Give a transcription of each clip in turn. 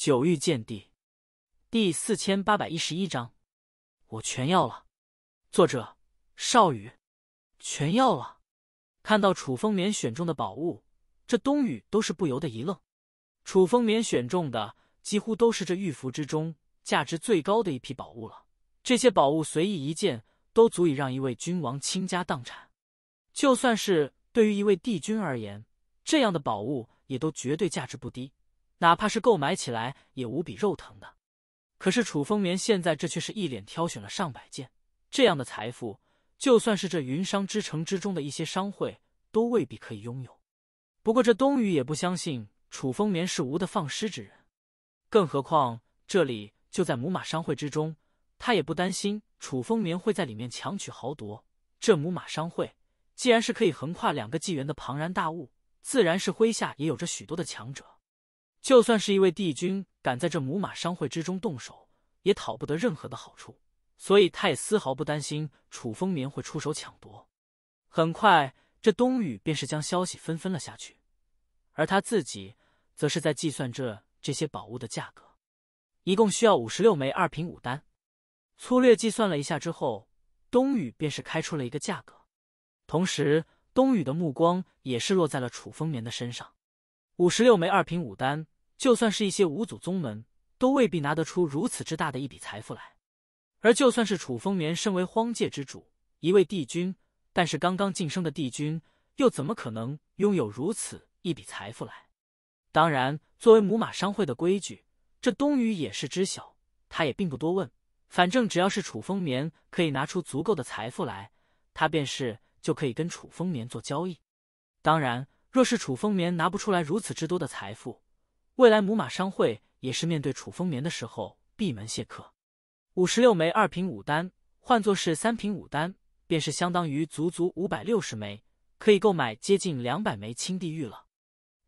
九域见地，第四千八百一十一章，我全要了。作者：少羽，全要了。看到楚风眠选中的宝物，这冬雨都是不由得一愣。楚风眠选中的几乎都是这玉符之中价值最高的一批宝物了。这些宝物随意一件，都足以让一位君王倾家荡产。就算是对于一位帝君而言，这样的宝物也都绝对价值不低。哪怕是购买起来也无比肉疼的，可是楚风眠现在这却是一脸挑选了上百件，这样的财富，就算是这云商之城之中的一些商会都未必可以拥有。不过这冬雨也不相信楚风眠是无的放矢之人，更何况这里就在母马商会之中，他也不担心楚风眠会在里面强取豪夺。这母马商会既然是可以横跨两个纪元的庞然大物，自然是麾下也有着许多的强者。就算是一位帝君敢在这母马商会之中动手，也讨不得任何的好处。所以他也丝毫不担心楚风眠会出手抢夺。很快，这冬雨便是将消息纷纷了下去，而他自己则是在计算着这些宝物的价格，一共需要五十六枚二品武丹。粗略计算了一下之后，冬雨便是开出了一个价格，同时冬雨的目光也是落在了楚风眠的身上。五十六枚二品武丹，就算是一些五祖宗门，都未必拿得出如此之大的一笔财富来。而就算是楚风眠身为荒界之主，一位帝君，但是刚刚晋升的帝君，又怎么可能拥有如此一笔财富来？当然，作为母马商会的规矩，这冬雨也是知晓，他也并不多问。反正只要是楚风眠可以拿出足够的财富来，他便是就可以跟楚风眠做交易。当然。若是楚风眠拿不出来如此之多的财富，未来母马商会也是面对楚风眠的时候闭门谢客。五十六枚二品五丹，换作是三品五丹，便是相当于足足五百六十枚，可以购买接近两百枚青地玉了。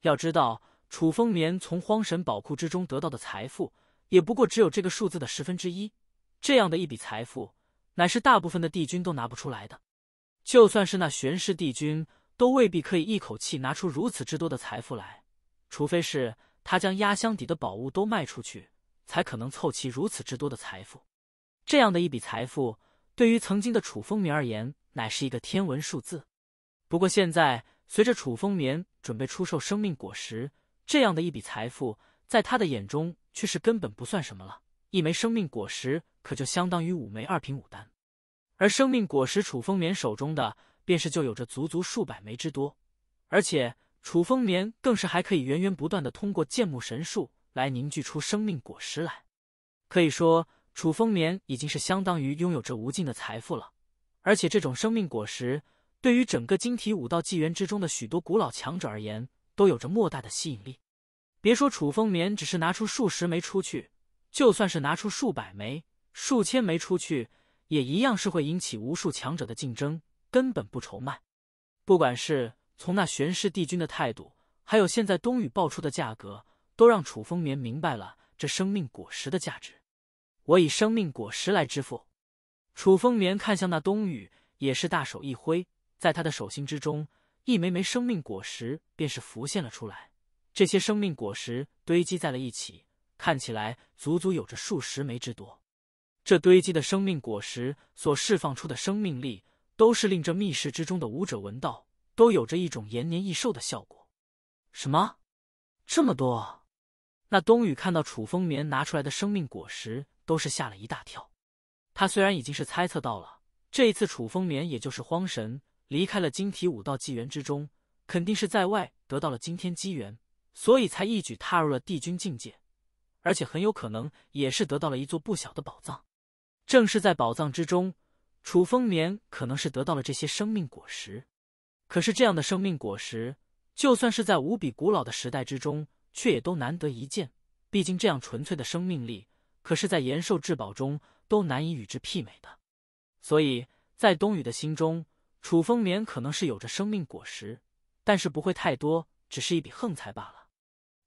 要知道，楚风眠从荒神宝库之中得到的财富，也不过只有这个数字的十分之一。这样的一笔财富，乃是大部分的帝君都拿不出来的。就算是那玄师帝君。都未必可以一口气拿出如此之多的财富来，除非是他将压箱底的宝物都卖出去，才可能凑齐如此之多的财富。这样的一笔财富，对于曾经的楚风眠而言，乃是一个天文数字。不过现在，随着楚风眠准备出售生命果实，这样的一笔财富，在他的眼中却是根本不算什么了。一枚生命果实，可就相当于五枚二品五丹，而生命果实楚风眠手中的。便是就有着足足数百枚之多，而且楚风眠更是还可以源源不断的通过剑木神树来凝聚出生命果实来。可以说，楚风眠已经是相当于拥有着无尽的财富了。而且，这种生命果实对于整个晶体武道纪元之中的许多古老强者而言，都有着莫大的吸引力。别说楚风眠只是拿出数十枚出去，就算是拿出数百枚、数千枚出去，也一样是会引起无数强者的竞争。根本不愁卖，不管是从那玄师帝君的态度，还有现在冬雨爆出的价格，都让楚风眠明白了这生命果实的价值。我以生命果实来支付。楚风眠看向那冬雨，也是大手一挥，在他的手心之中，一枚枚生命果实便是浮现了出来。这些生命果实堆积在了一起，看起来足足有着数十枚之多。这堆积的生命果实所释放出的生命力。都是令这密室之中的武者闻到，都有着一种延年益寿的效果。什么？这么多？那冬雨看到楚风眠拿出来的生命果实，都是吓了一大跳。他虽然已经是猜测到了，这一次楚风眠也就是荒神离开了晶体武道纪元之中，肯定是在外得到了惊天机缘，所以才一举踏入了帝君境界，而且很有可能也是得到了一座不小的宝藏。正是在宝藏之中。楚风眠可能是得到了这些生命果实，可是这样的生命果实，就算是在无比古老的时代之中，却也都难得一见。毕竟这样纯粹的生命力，可是在延寿至宝中都难以与之媲美的。所以在冬雨的心中，楚风眠可能是有着生命果实，但是不会太多，只是一笔横财罢了。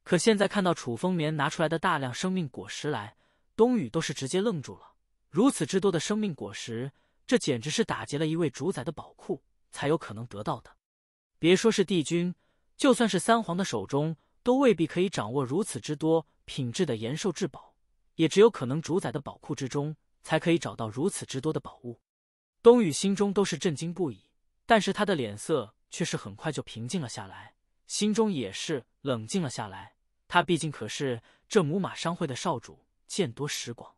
可现在看到楚风眠拿出来的大量生命果实来，冬雨都是直接愣住了。如此之多的生命果实。这简直是打劫了一位主宰的宝库才有可能得到的，别说是帝君，就算是三皇的手中都未必可以掌握如此之多品质的延寿至宝，也只有可能主宰的宝库之中才可以找到如此之多的宝物。冬雨心中都是震惊不已，但是他的脸色却是很快就平静了下来，心中也是冷静了下来。他毕竟可是这母马商会的少主，见多识广。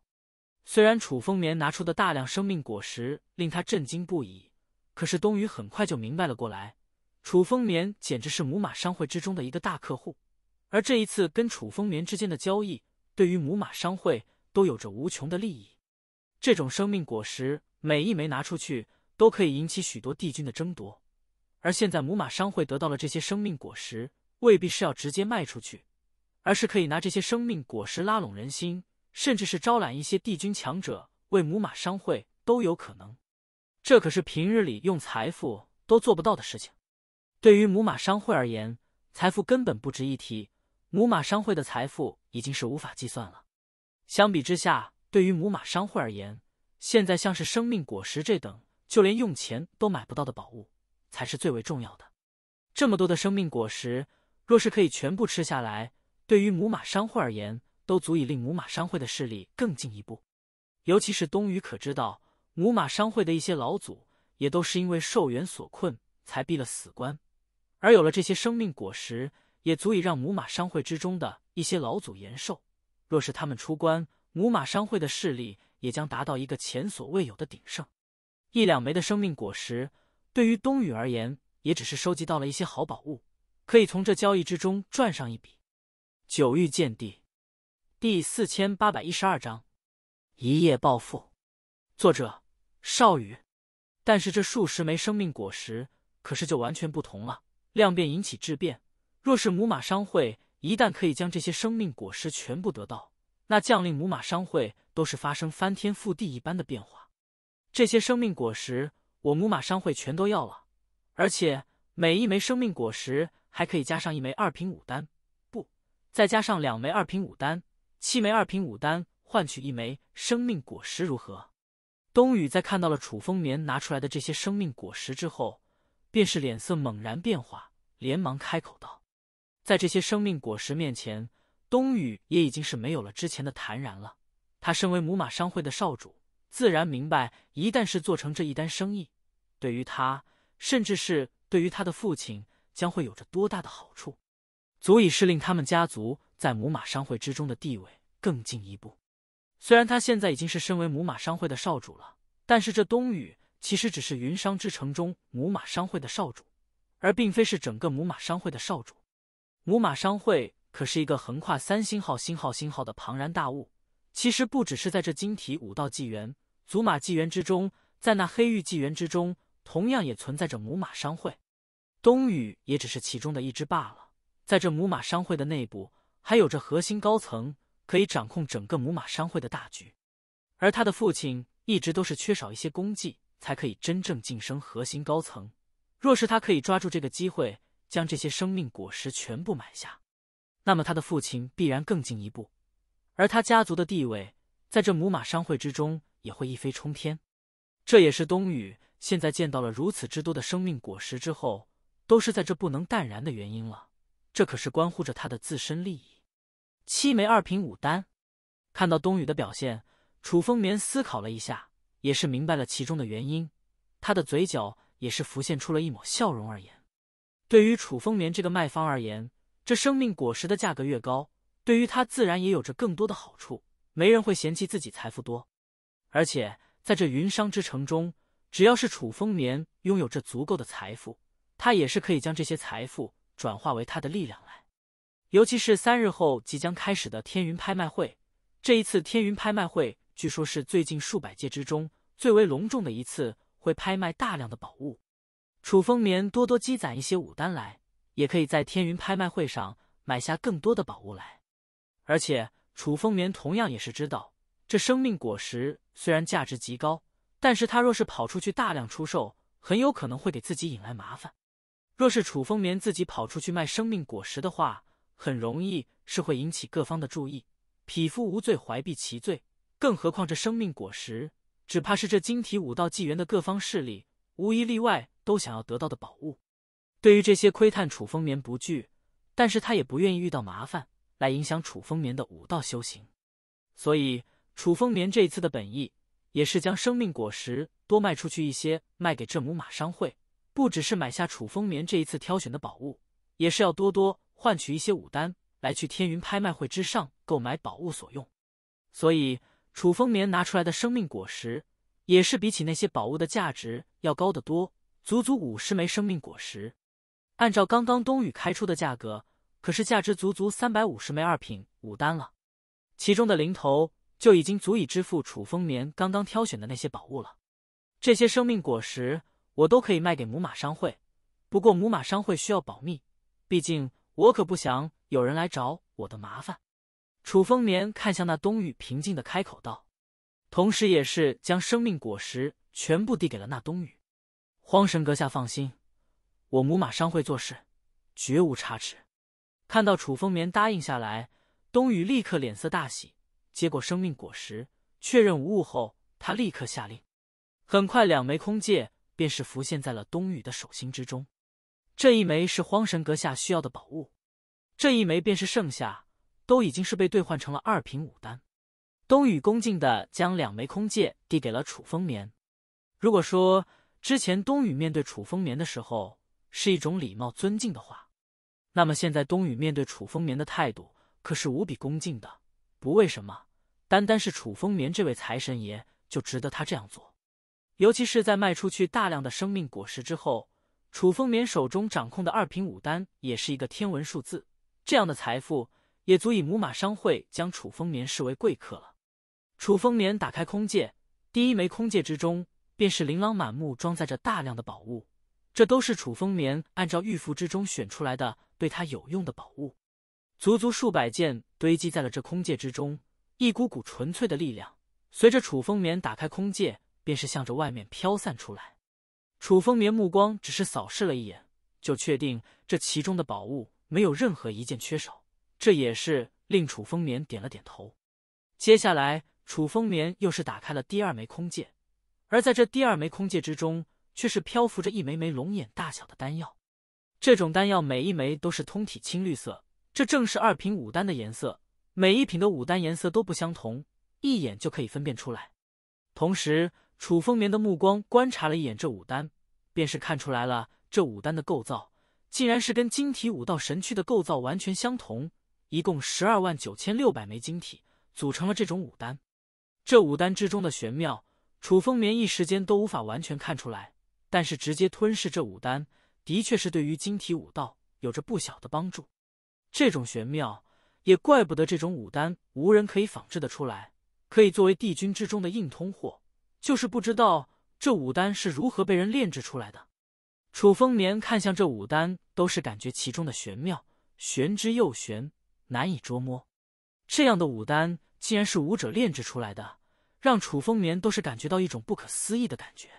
虽然楚风眠拿出的大量生命果实令他震惊不已，可是冬雨很快就明白了过来。楚风眠简直是母马商会之中的一个大客户，而这一次跟楚风眠之间的交易，对于母马商会都有着无穷的利益。这种生命果实，每一枚拿出去都可以引起许多帝君的争夺。而现在母马商会得到了这些生命果实，未必是要直接卖出去，而是可以拿这些生命果实拉拢人心。甚至是招揽一些帝君强者为母马商会都有可能，这可是平日里用财富都做不到的事情。对于母马商会而言，财富根本不值一提。母马商会的财富已经是无法计算了。相比之下，对于母马商会而言，现在像是生命果实这等，就连用钱都买不到的宝物，才是最为重要的。这么多的生命果实，若是可以全部吃下来，对于母马商会而言。都足以令母马商会的势力更进一步，尤其是冬雨可知道，母马商会的一些老祖也都是因为寿元所困才闭了死关，而有了这些生命果实，也足以让母马商会之中的一些老祖延寿。若是他们出关，母马商会的势力也将达到一个前所未有的鼎盛。一两枚的生命果实，对于冬雨而言，也只是收集到了一些好宝物，可以从这交易之中赚上一笔。九域见地。第四千八百一十二章一夜暴富。作者：少羽。但是这数十枚生命果实可是就完全不同了，量变引起质变。若是母马商会一旦可以将这些生命果实全部得到，那将令母马商会都是发生翻天覆地一般的变化。这些生命果实我母马商会全都要了，而且每一枚生命果实还可以加上一枚二品武丹，不，再加上两枚二品武丹。七枚二品五丹换取一枚生命果实，如何？冬雨在看到了楚风眠拿出来的这些生命果实之后，便是脸色猛然变化，连忙开口道：“在这些生命果实面前，冬雨也已经是没有了之前的坦然了。他身为母马商会的少主，自然明白，一旦是做成这一单生意，对于他，甚至是对于他的父亲，将会有着多大的好处，足以是令他们家族。”在母马商会之中的地位更进一步。虽然他现在已经是身为母马商会的少主了，但是这冬雨其实只是云商之城中母马商会的少主，而并非是整个母马商会的少主。母马商会可是一个横跨三星号、星号、星号的庞然大物。其实不只是在这晶体五道纪元、祖马纪元之中，在那黑玉纪元之中，同样也存在着母马商会。冬雨也只是其中的一支罢了。在这母马商会的内部。还有着核心高层可以掌控整个母马商会的大局，而他的父亲一直都是缺少一些功绩才可以真正晋升核心高层。若是他可以抓住这个机会，将这些生命果实全部买下，那么他的父亲必然更进一步，而他家族的地位在这母马商会之中也会一飞冲天。这也是冬雨现在见到了如此之多的生命果实之后，都是在这不能淡然的原因了。这可是关乎着他的自身利益。七枚二品五丹，看到冬雨的表现，楚风眠思考了一下，也是明白了其中的原因。他的嘴角也是浮现出了一抹笑容。而言，对于楚风眠这个卖方而言，这生命果实的价格越高，对于他自然也有着更多的好处。没人会嫌弃自己财富多，而且在这云商之城中，只要是楚风眠拥有着足够的财富，他也是可以将这些财富转化为他的力量来。尤其是三日后即将开始的天云拍卖会，这一次天云拍卖会据说是最近数百届之中最为隆重的一次，会拍卖大量的宝物。楚风眠多多积攒一些武丹来，也可以在天云拍卖会上买下更多的宝物来。而且楚风眠同样也是知道，这生命果实虽然价值极高，但是他若是跑出去大量出售，很有可能会给自己引来麻烦。若是楚风眠自己跑出去卖生命果实的话，很容易是会引起各方的注意。匹夫无罪，怀璧其罪。更何况这生命果实，只怕是这晶体武道纪元的各方势力无一例外都想要得到的宝物。对于这些窥探楚风眠不惧，但是他也不愿意遇到麻烦来影响楚风眠的武道修行。所以楚风眠这一次的本意，也是将生命果实多卖出去一些，卖给这母马商会。不只是买下楚风眠这一次挑选的宝物，也是要多多。换取一些武丹，来去天云拍卖会之上购买宝物所用。所以楚风眠拿出来的生命果实，也是比起那些宝物的价值要高得多，足足五十枚生命果实。按照刚刚冬雨开出的价格，可是价值足足三百五十枚二品武丹了。其中的零头就已经足以支付楚风眠刚刚挑选的那些宝物了。这些生命果实我都可以卖给母马商会，不过母马商会需要保密，毕竟。我可不想有人来找我的麻烦。楚风眠看向那冬雨，平静的开口道，同时也是将生命果实全部递给了那冬雨。荒神阁下放心，我母马商会做事绝无差池。看到楚风眠答应下来，冬雨立刻脸色大喜，接过生命果实，确认无误后，他立刻下令。很快，两枚空戒便是浮现在了冬雨的手心之中。这一枚是荒神阁下需要的宝物，这一枚便是剩下，都已经是被兑换成了二品武丹。冬雨恭敬的将两枚空戒递给了楚风眠。如果说之前冬雨面对楚风眠的时候是一种礼貌尊敬的话，那么现在冬雨面对楚风眠的态度可是无比恭敬的。不为什么，单单是楚风眠这位财神爷就值得他这样做，尤其是在卖出去大量的生命果实之后。楚风眠手中掌控的二品武丹也是一个天文数字，这样的财富也足以母马商会将楚风眠视为贵客了。楚风眠打开空戒，第一枚空戒之中便是琳琅满目，装载着大量的宝物。这都是楚风眠按照玉符之中选出来的对他有用的宝物，足足数百件堆积在了这空戒之中。一股股纯粹的力量随着楚风眠打开空戒，便是向着外面飘散出来。楚风眠目光只是扫视了一眼，就确定这其中的宝物没有任何一件缺少，这也是令楚风眠点了点头。接下来，楚风眠又是打开了第二枚空戒，而在这第二枚空戒之中，却是漂浮着一枚枚龙眼大小的丹药。这种丹药每一枚都是通体青绿色，这正是二品五丹的颜色。每一品的五丹颜色都不相同，一眼就可以分辨出来。同时，楚风眠的目光观察了一眼这五丹，便是看出来了这五丹的构造，竟然是跟晶体武道神躯的构造完全相同。一共十二万九千六百枚晶体组成了这种五丹。这五丹之中的玄妙，楚风眠一时间都无法完全看出来。但是直接吞噬这五丹，的确是对于晶体武道有着不小的帮助。这种玄妙，也怪不得这种五丹无人可以仿制的出来，可以作为帝君之中的硬通货。就是不知道这五丹是如何被人炼制出来的。楚风眠看向这五丹，都是感觉其中的玄妙，玄之又玄，难以捉摸。这样的五丹竟然是武者炼制出来的，让楚风眠都是感觉到一种不可思议的感觉。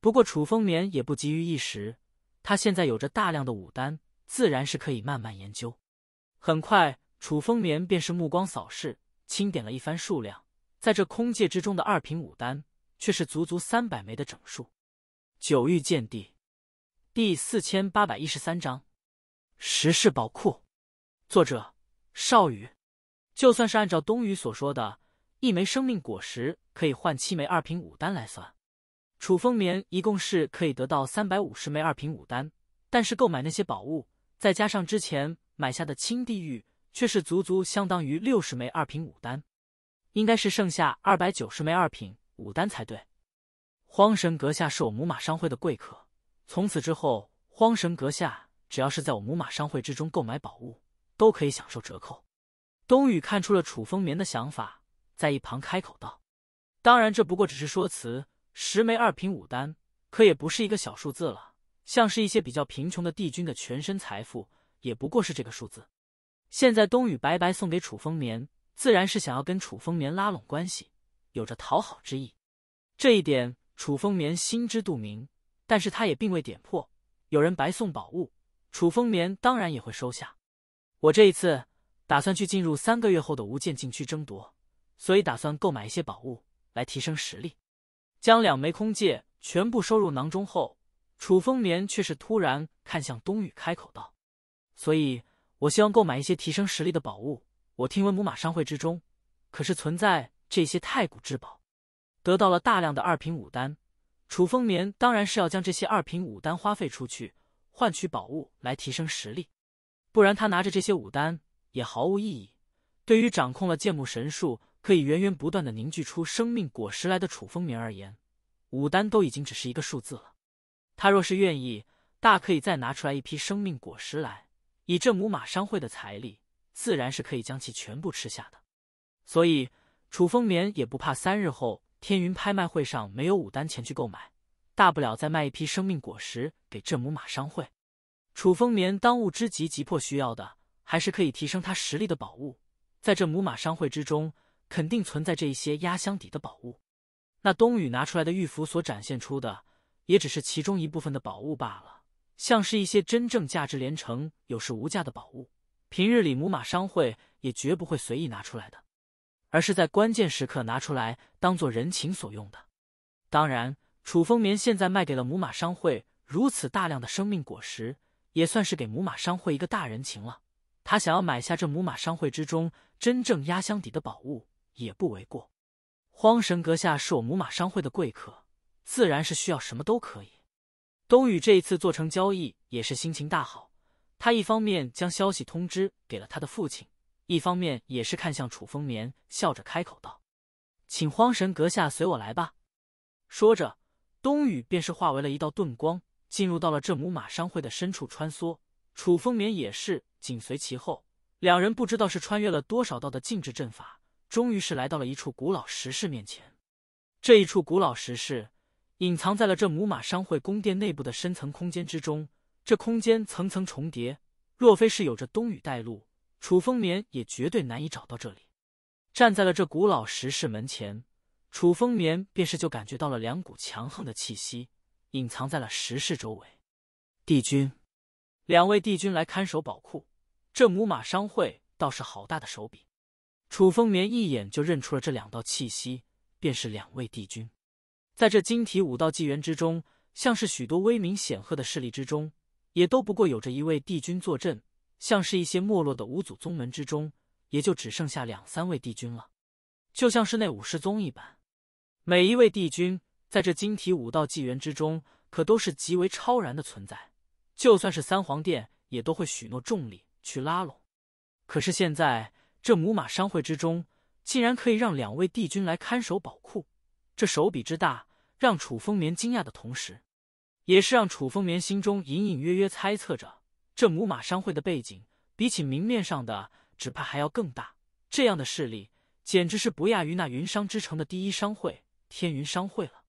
不过楚风眠也不急于一时，他现在有着大量的五丹，自然是可以慢慢研究。很快，楚风眠便是目光扫视，清点了一番数量，在这空界之中的二品五丹。却是足足三百枚的整数。九域见地第四千八百一十三章十世宝库。作者少宇。就算是按照冬雨所说的，一枚生命果实可以换七枚二品五丹来算，楚风眠一共是可以得到三百五十枚二品五丹。但是购买那些宝物，再加上之前买下的青地狱，却是足足相当于六十枚二品五丹，应该是剩下二百九十枚二品。武丹才对，荒神阁下是我母马商会的贵客，从此之后，荒神阁下只要是在我母马商会之中购买宝物，都可以享受折扣。冬雨看出了楚风眠的想法，在一旁开口道：“当然，这不过只是说辞。十枚二品武丹，可也不是一个小数字了。像是一些比较贫穷的帝君的全身财富，也不过是这个数字。现在冬雨白白送给楚风眠，自然是想要跟楚风眠拉拢关系。”有着讨好之意，这一点楚风眠心知肚明，但是他也并未点破。有人白送宝物，楚风眠当然也会收下。我这一次打算去进入三个月后的无间禁区争夺，所以打算购买一些宝物来提升实力。将两枚空戒全部收入囊中后，楚风眠却是突然看向冬雨，开口道：“所以我希望购买一些提升实力的宝物。我听闻母马商会之中可是存在。”这些太古之宝，得到了大量的二品武丹。楚风眠当然是要将这些二品武丹花费出去，换取宝物来提升实力。不然他拿着这些武丹也毫无意义。对于掌控了剑木神术，可以源源不断的凝聚出生命果实来的楚风眠而言，武丹都已经只是一个数字了。他若是愿意，大可以再拿出来一批生命果实来。以这母马商会的财力，自然是可以将其全部吃下的。所以。楚风眠也不怕，三日后天云拍卖会上没有武丹前去购买，大不了再卖一批生命果实给这母马商会。楚风眠当务之急、急迫需要的，还是可以提升他实力的宝物。在这母马商会之中，肯定存在这一些压箱底的宝物。那冬雨拿出来的玉符所展现出的，也只是其中一部分的宝物罢了。像是一些真正价值连城、有市无价的宝物，平日里母马商会也绝不会随意拿出来的。而是在关键时刻拿出来当做人情所用的。当然，楚风眠现在卖给了母马商会如此大量的生命果实，也算是给母马商会一个大人情了。他想要买下这母马商会之中真正压箱底的宝物，也不为过。荒神阁下是我母马商会的贵客，自然是需要什么都可以。冬雨这一次做成交易，也是心情大好。他一方面将消息通知给了他的父亲。一方面也是看向楚风眠，笑着开口道：“请荒神阁下随我来吧。”说着，冬雨便是化为了一道遁光，进入到了这母马商会的深处穿梭。楚风眠也是紧随其后，两人不知道是穿越了多少道的禁制阵法，终于是来到了一处古老石室面前。这一处古老石室隐藏在了这母马商会宫殿内部的深层空间之中，这空间层层重叠，若非是有着冬雨带路。楚风眠也绝对难以找到这里。站在了这古老石室门前，楚风眠便是就感觉到了两股强横的气息隐藏在了石室周围。帝君，两位帝君来看守宝库，这母马商会倒是好大的手笔。楚风眠一眼就认出了这两道气息，便是两位帝君。在这晶体武道纪元之中，像是许多威名显赫的势力之中，也都不过有着一位帝君坐镇。像是一些没落的五祖宗门之中，也就只剩下两三位帝君了，就像是那五师宗一般。每一位帝君在这晶体武道纪元之中，可都是极为超然的存在，就算是三皇殿也都会许诺重力去拉拢。可是现在这母马商会之中，竟然可以让两位帝君来看守宝库，这手笔之大，让楚风眠惊讶的同时，也是让楚风眠心中隐隐约约猜测着。这母马商会的背景，比起明面上的，只怕还要更大。这样的势力，简直是不亚于那云商之城的第一商会天云商会了。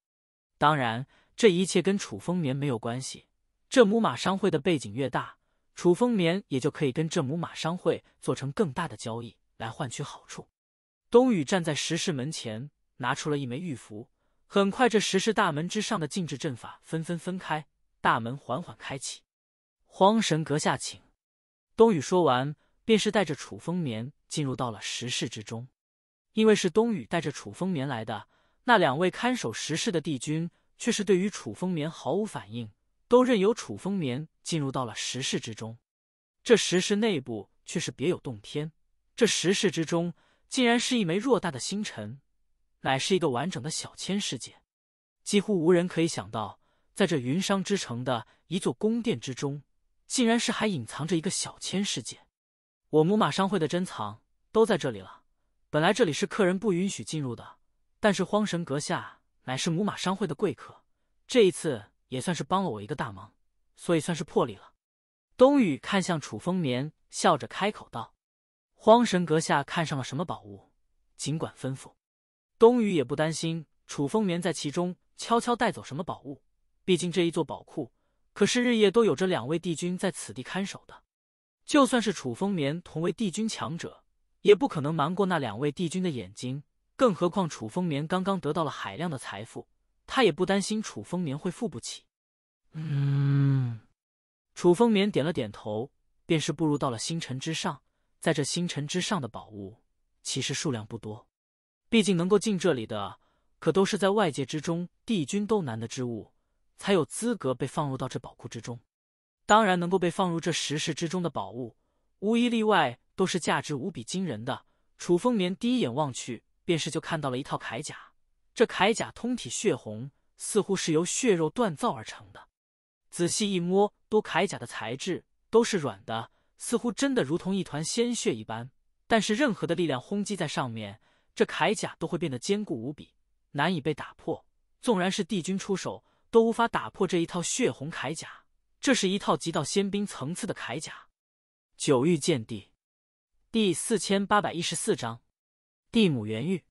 当然，这一切跟楚风眠没有关系。这母马商会的背景越大，楚风眠也就可以跟这母马商会做成更大的交易，来换取好处。冬雨站在石室门前，拿出了一枚玉符。很快，这石室大门之上的禁制阵法纷纷分开，大门缓缓开启。荒神阁下，请。冬雨说完，便是带着楚风眠进入到了石室之中。因为是冬雨带着楚风眠来的，那两位看守石室的帝君却是对于楚风眠毫无反应，都任由楚风眠进入到了石室之中。这石室内部却是别有洞天，这石室之中竟然是一枚偌大的星辰，乃是一个完整的小千世界。几乎无人可以想到，在这云商之城的一座宫殿之中。竟然是还隐藏着一个小千世界，我母马商会的珍藏都在这里了。本来这里是客人不允许进入的，但是荒神阁下乃是母马商会的贵客，这一次也算是帮了我一个大忙，所以算是破例了。冬雨看向楚风眠，笑着开口道：“荒神阁下看上了什么宝物，尽管吩咐。”冬雨也不担心楚风眠在其中悄悄带走什么宝物，毕竟这一座宝库。可是日夜都有着两位帝君在此地看守的，就算是楚风眠同为帝君强者，也不可能瞒过那两位帝君的眼睛。更何况楚风眠刚刚得到了海量的财富，他也不担心楚风眠会付不起。嗯，楚风眠点了点头，便是步入到了星辰之上。在这星辰之上的宝物，其实数量不多，毕竟能够进这里的，可都是在外界之中帝君都难得之物。才有资格被放入到这宝库之中。当然，能够被放入这十室之中的宝物，无一例外都是价值无比惊人的。楚风眠第一眼望去，便是就看到了一套铠甲。这铠甲通体血红，似乎是由血肉锻造而成的。仔细一摸，都铠甲的材质都是软的，似乎真的如同一团鲜血一般。但是任何的力量轰击在上面，这铠甲都会变得坚固无比，难以被打破。纵然是帝君出手。都无法打破这一套血红铠甲，这是一套极道仙兵层次的铠甲。九域剑帝第四千八百一十四章，地母元域。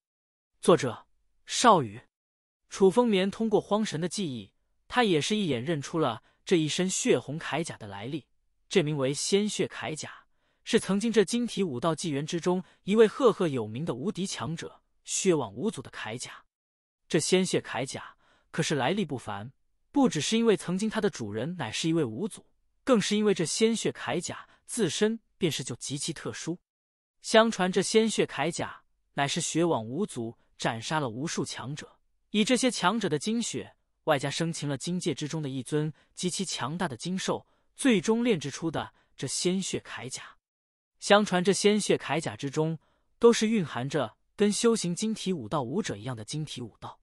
作者：少羽。楚风眠通过荒神的记忆，他也是一眼认出了这一身血红铠甲的来历。这名为鲜血铠甲，是曾经这晶体武道纪元之中一位赫赫有名的无敌强者血网无祖的铠甲。这鲜血铠甲。可是来历不凡，不只是因为曾经它的主人乃是一位武祖，更是因为这鲜血铠甲自身便是就极其特殊。相传这鲜血铠甲乃是血网五祖斩杀了无数强者，以这些强者的精血，外加生擒了金界之中的一尊极其强大的金兽，最终炼制出的这鲜血铠甲。相传这鲜血铠甲之中，都是蕴含着跟修行晶体武道武者一样的晶体武道。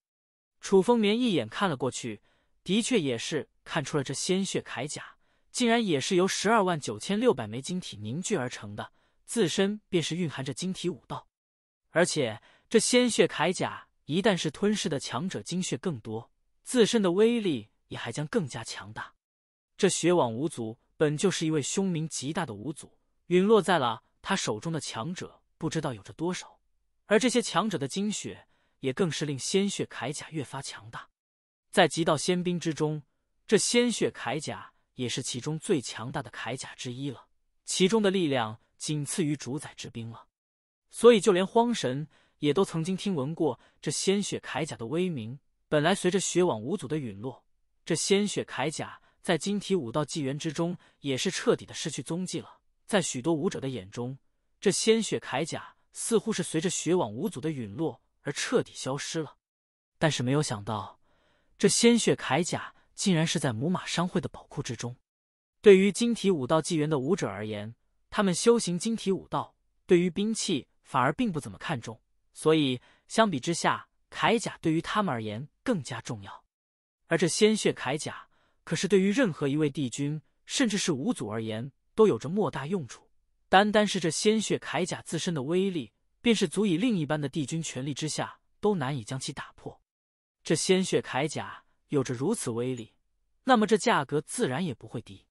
楚风眠一眼看了过去，的确也是看出了这鲜血铠甲，竟然也是由十二万九千六百枚晶体凝聚而成的，自身便是蕴含着晶体武道。而且这鲜血铠甲一旦是吞噬的强者精血更多，自身的威力也还将更加强大。这血网五祖本就是一位凶名极大的五祖，陨落在了他手中的强者不知道有着多少，而这些强者的精血。也更是令鲜血铠甲越发强大，在极道仙兵之中，这鲜血铠甲也是其中最强大的铠甲之一了，其中的力量仅次于主宰之兵了。所以，就连荒神也都曾经听闻过这鲜血铠甲的威名。本来，随着血网五祖的陨落，这鲜血铠甲在晶体武道纪元之中也是彻底的失去踪迹了。在许多武者的眼中，这鲜血铠甲似乎是随着血网五祖的陨落。而彻底消失了，但是没有想到，这鲜血铠甲竟然是在母马商会的宝库之中。对于晶体武道纪元的武者而言，他们修行晶体武道，对于兵器反而并不怎么看重，所以相比之下，铠甲对于他们而言更加重要。而这鲜血铠甲，可是对于任何一位帝君，甚至是武祖而言，都有着莫大用处。单单是这鲜血铠甲自身的威力。便是足以另一般的帝君权力之下都难以将其打破。这鲜血铠甲有着如此威力，那么这价格自然也不会低。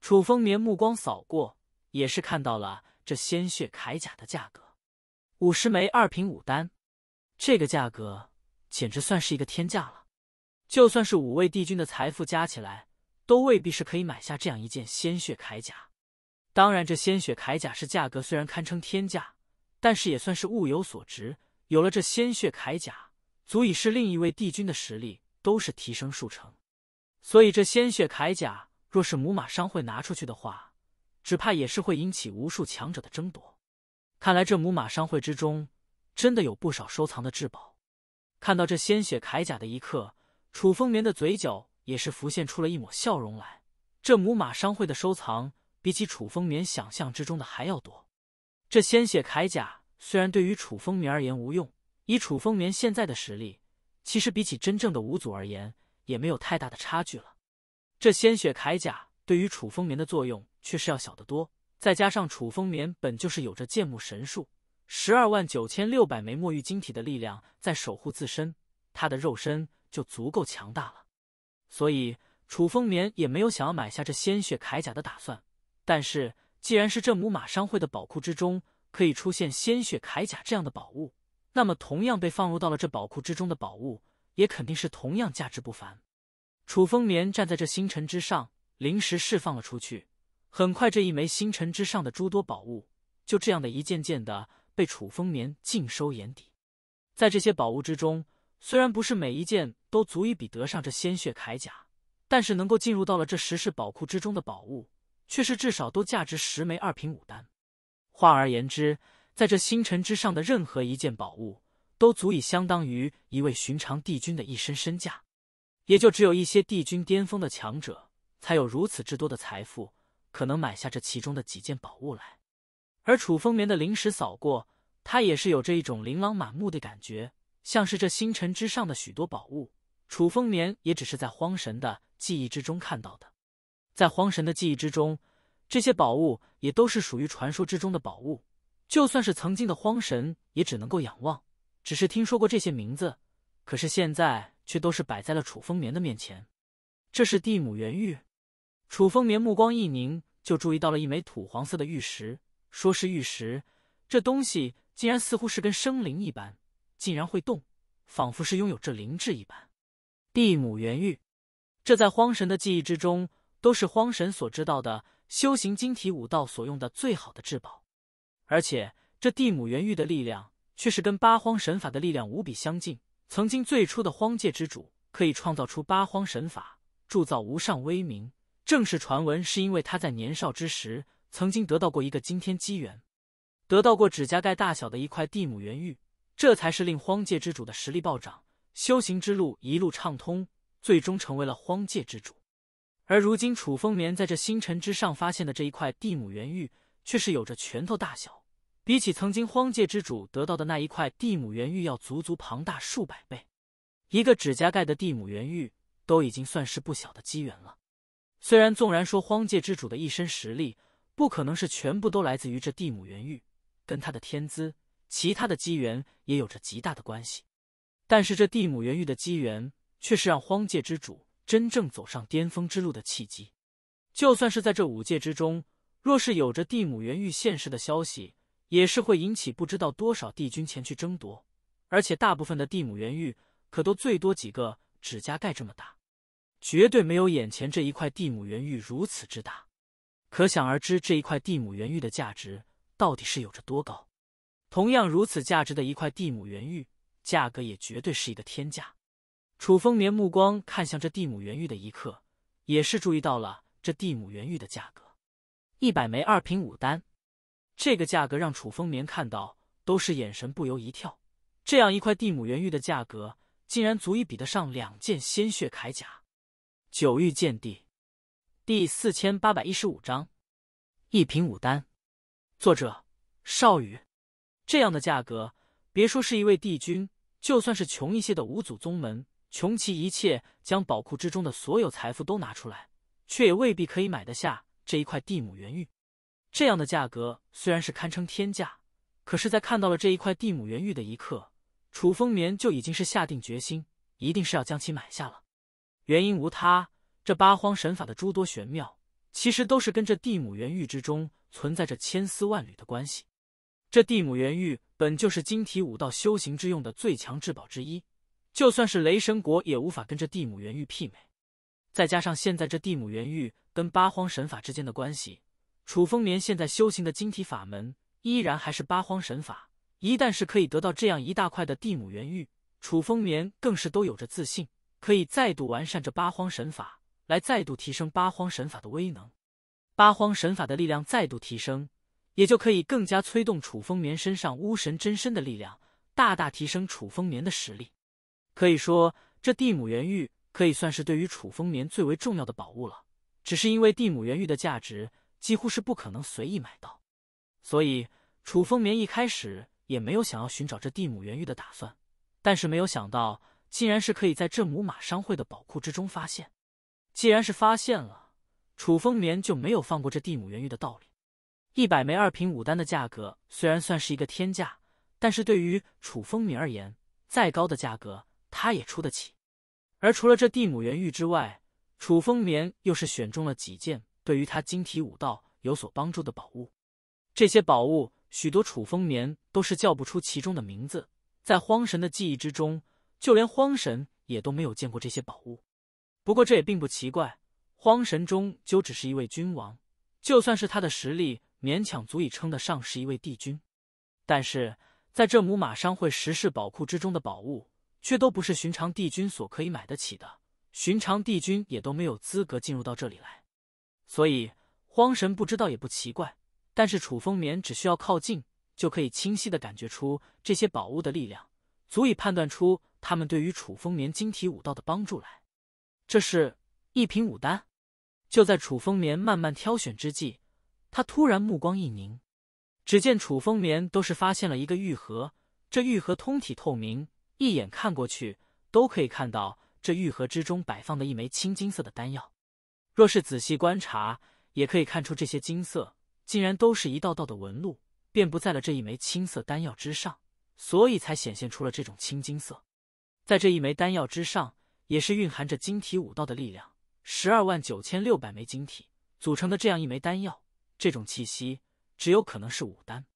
楚风眠目光扫过，也是看到了这鲜血铠甲的价格：五十枚二品武丹。这个价格简直算是一个天价了。就算是五位帝君的财富加起来，都未必是可以买下这样一件鲜血铠甲。当然，这鲜血铠甲是价格虽然堪称天价。但是也算是物有所值，有了这鲜血铠甲，足以使另一位帝君的实力都是提升数成。所以这鲜血铠甲若是母马商会拿出去的话，只怕也是会引起无数强者的争夺。看来这母马商会之中真的有不少收藏的至宝。看到这鲜血铠甲的一刻，楚风眠的嘴角也是浮现出了一抹笑容来。这母马商会的收藏，比起楚风眠想象之中的还要多。这鲜血铠甲虽然对于楚风眠而言无用，以楚风眠现在的实力，其实比起真正的五祖而言也没有太大的差距了。这鲜血铠甲对于楚风眠的作用却是要小得多。再加上楚风眠本就是有着剑木神术十二万九千六百枚墨玉晶体的力量在守护自身，他的肉身就足够强大了。所以楚风眠也没有想要买下这鲜血铠甲的打算。但是。既然是这母马商会的宝库之中可以出现鲜血铠甲这样的宝物，那么同样被放入到了这宝库之中的宝物，也肯定是同样价值不凡。楚风眠站在这星辰之上，临时释放了出去，很快这一枚星辰之上的诸多宝物，就这样的一件件的被楚风眠尽收眼底。在这些宝物之中，虽然不是每一件都足以比得上这鲜血铠甲，但是能够进入到了这十世宝库之中的宝物。却是至少都价值十枚二品武丹，换而言之，在这星辰之上的任何一件宝物，都足以相当于一位寻常帝君的一身身价，也就只有一些帝君巅峰的强者，才有如此之多的财富，可能买下这其中的几件宝物来。而楚风眠的灵石扫过，他也是有着一种琳琅满目的感觉，像是这星辰之上的许多宝物，楚风眠也只是在荒神的记忆之中看到的。在荒神的记忆之中，这些宝物也都是属于传说之中的宝物，就算是曾经的荒神也只能够仰望，只是听说过这些名字，可是现在却都是摆在了楚风眠的面前。这是地母原玉，楚风眠目光一凝，就注意到了一枚土黄色的玉石。说是玉石，这东西竟然似乎是跟生灵一般，竟然会动，仿佛是拥有这灵智一般。地母原玉，这在荒神的记忆之中。都是荒神所知道的修行晶体武道所用的最好的至宝，而且这地母元玉的力量却是跟八荒神法的力量无比相近。曾经最初的荒界之主可以创造出八荒神法，铸造无上威名，正是传闻是因为他在年少之时曾经得到过一个惊天机缘，得到过指甲盖大小的一块地母元玉，这才是令荒界之主的实力暴涨，修行之路一路畅通，最终成为了荒界之主。而如今，楚风眠在这星辰之上发现的这一块地母元玉，却是有着拳头大小，比起曾经荒界之主得到的那一块地母元玉要足足庞大数百倍。一个指甲盖的地母元玉都已经算是不小的机缘了。虽然纵然说荒界之主的一身实力不可能是全部都来自于这地母元玉，跟他的天资、其他的机缘也有着极大的关系，但是这地母元玉的机缘却是让荒界之主。真正走上巅峰之路的契机，就算是在这五界之中，若是有着地母元玉现世的消息，也是会引起不知道多少帝君前去争夺。而且大部分的地母元玉可都最多几个指甲盖这么大，绝对没有眼前这一块地母元玉如此之大。可想而知，这一块地母元玉的价值到底是有着多高。同样如此价值的一块地母元玉，价格也绝对是一个天价。楚风眠目光看向这地母元玉的一刻，也是注意到了这地母元玉的价格，一百枚二品武丹。这个价格让楚风眠看到都是眼神不由一跳，这样一块地母元玉的价格，竟然足以比得上两件鲜血铠甲。九域剑帝第四千八百一十五章一品武丹。作者：少羽。这样的价格，别说是一位帝君，就算是穷一些的五祖宗门。穷其一切，将宝库之中的所有财富都拿出来，却也未必可以买得下这一块地母元玉。这样的价格虽然是堪称天价，可是，在看到了这一块地母元玉的一刻，楚风眠就已经是下定决心，一定是要将其买下了。原因无他，这八荒神法的诸多玄妙，其实都是跟这地母元玉之中存在着千丝万缕的关系。这地母元玉本就是晶体武道修行之用的最强至宝之一。就算是雷神国也无法跟这地母元玉媲美，再加上现在这地母元玉跟八荒神法之间的关系，楚风眠现在修行的晶体法门依然还是八荒神法。一旦是可以得到这样一大块的地母元玉，楚风眠更是都有着自信，可以再度完善这八荒神法，来再度提升八荒神法的威能。八荒神法的力量再度提升，也就可以更加催动楚风眠身上巫神真身的力量，大大提升楚风眠的实力。可以说，这地母元玉可以算是对于楚风眠最为重要的宝物了。只是因为地母元玉的价值，几乎是不可能随意买到，所以楚风眠一开始也没有想要寻找这地母元玉的打算。但是没有想到，竟然是可以在这母马商会的宝库之中发现。既然是发现了，楚风眠就没有放过这地母元玉的道理。一百枚二品五丹的价格虽然算是一个天价，但是对于楚风眠而言，再高的价格。他也出得起，而除了这地母元玉之外，楚风眠又是选中了几件对于他晶体武道有所帮助的宝物。这些宝物，许多楚风眠都是叫不出其中的名字。在荒神的记忆之中，就连荒神也都没有见过这些宝物。不过这也并不奇怪，荒神终究只是一位君王，就算是他的实力勉强足以称得上是一位帝君，但是在这母马商会十世宝库之中的宝物。却都不是寻常帝君所可以买得起的，寻常帝君也都没有资格进入到这里来，所以荒神不知道也不奇怪。但是楚风眠只需要靠近，就可以清晰的感觉出这些宝物的力量，足以判断出他们对于楚风眠晶体武道的帮助来。这是一瓶武丹。就在楚风眠慢慢挑选之际，他突然目光一凝，只见楚风眠都是发现了一个玉盒，这玉盒通体透明。一眼看过去，都可以看到这玉盒之中摆放的一枚青金色的丹药。若是仔细观察，也可以看出这些金色竟然都是一道道的纹路，遍布在了这一枚青色丹药之上，所以才显现出了这种青金色。在这一枚丹药之上，也是蕴含着晶体武道的力量。十二万九千六百枚晶体组成的这样一枚丹药，这种气息只有可能是五丹，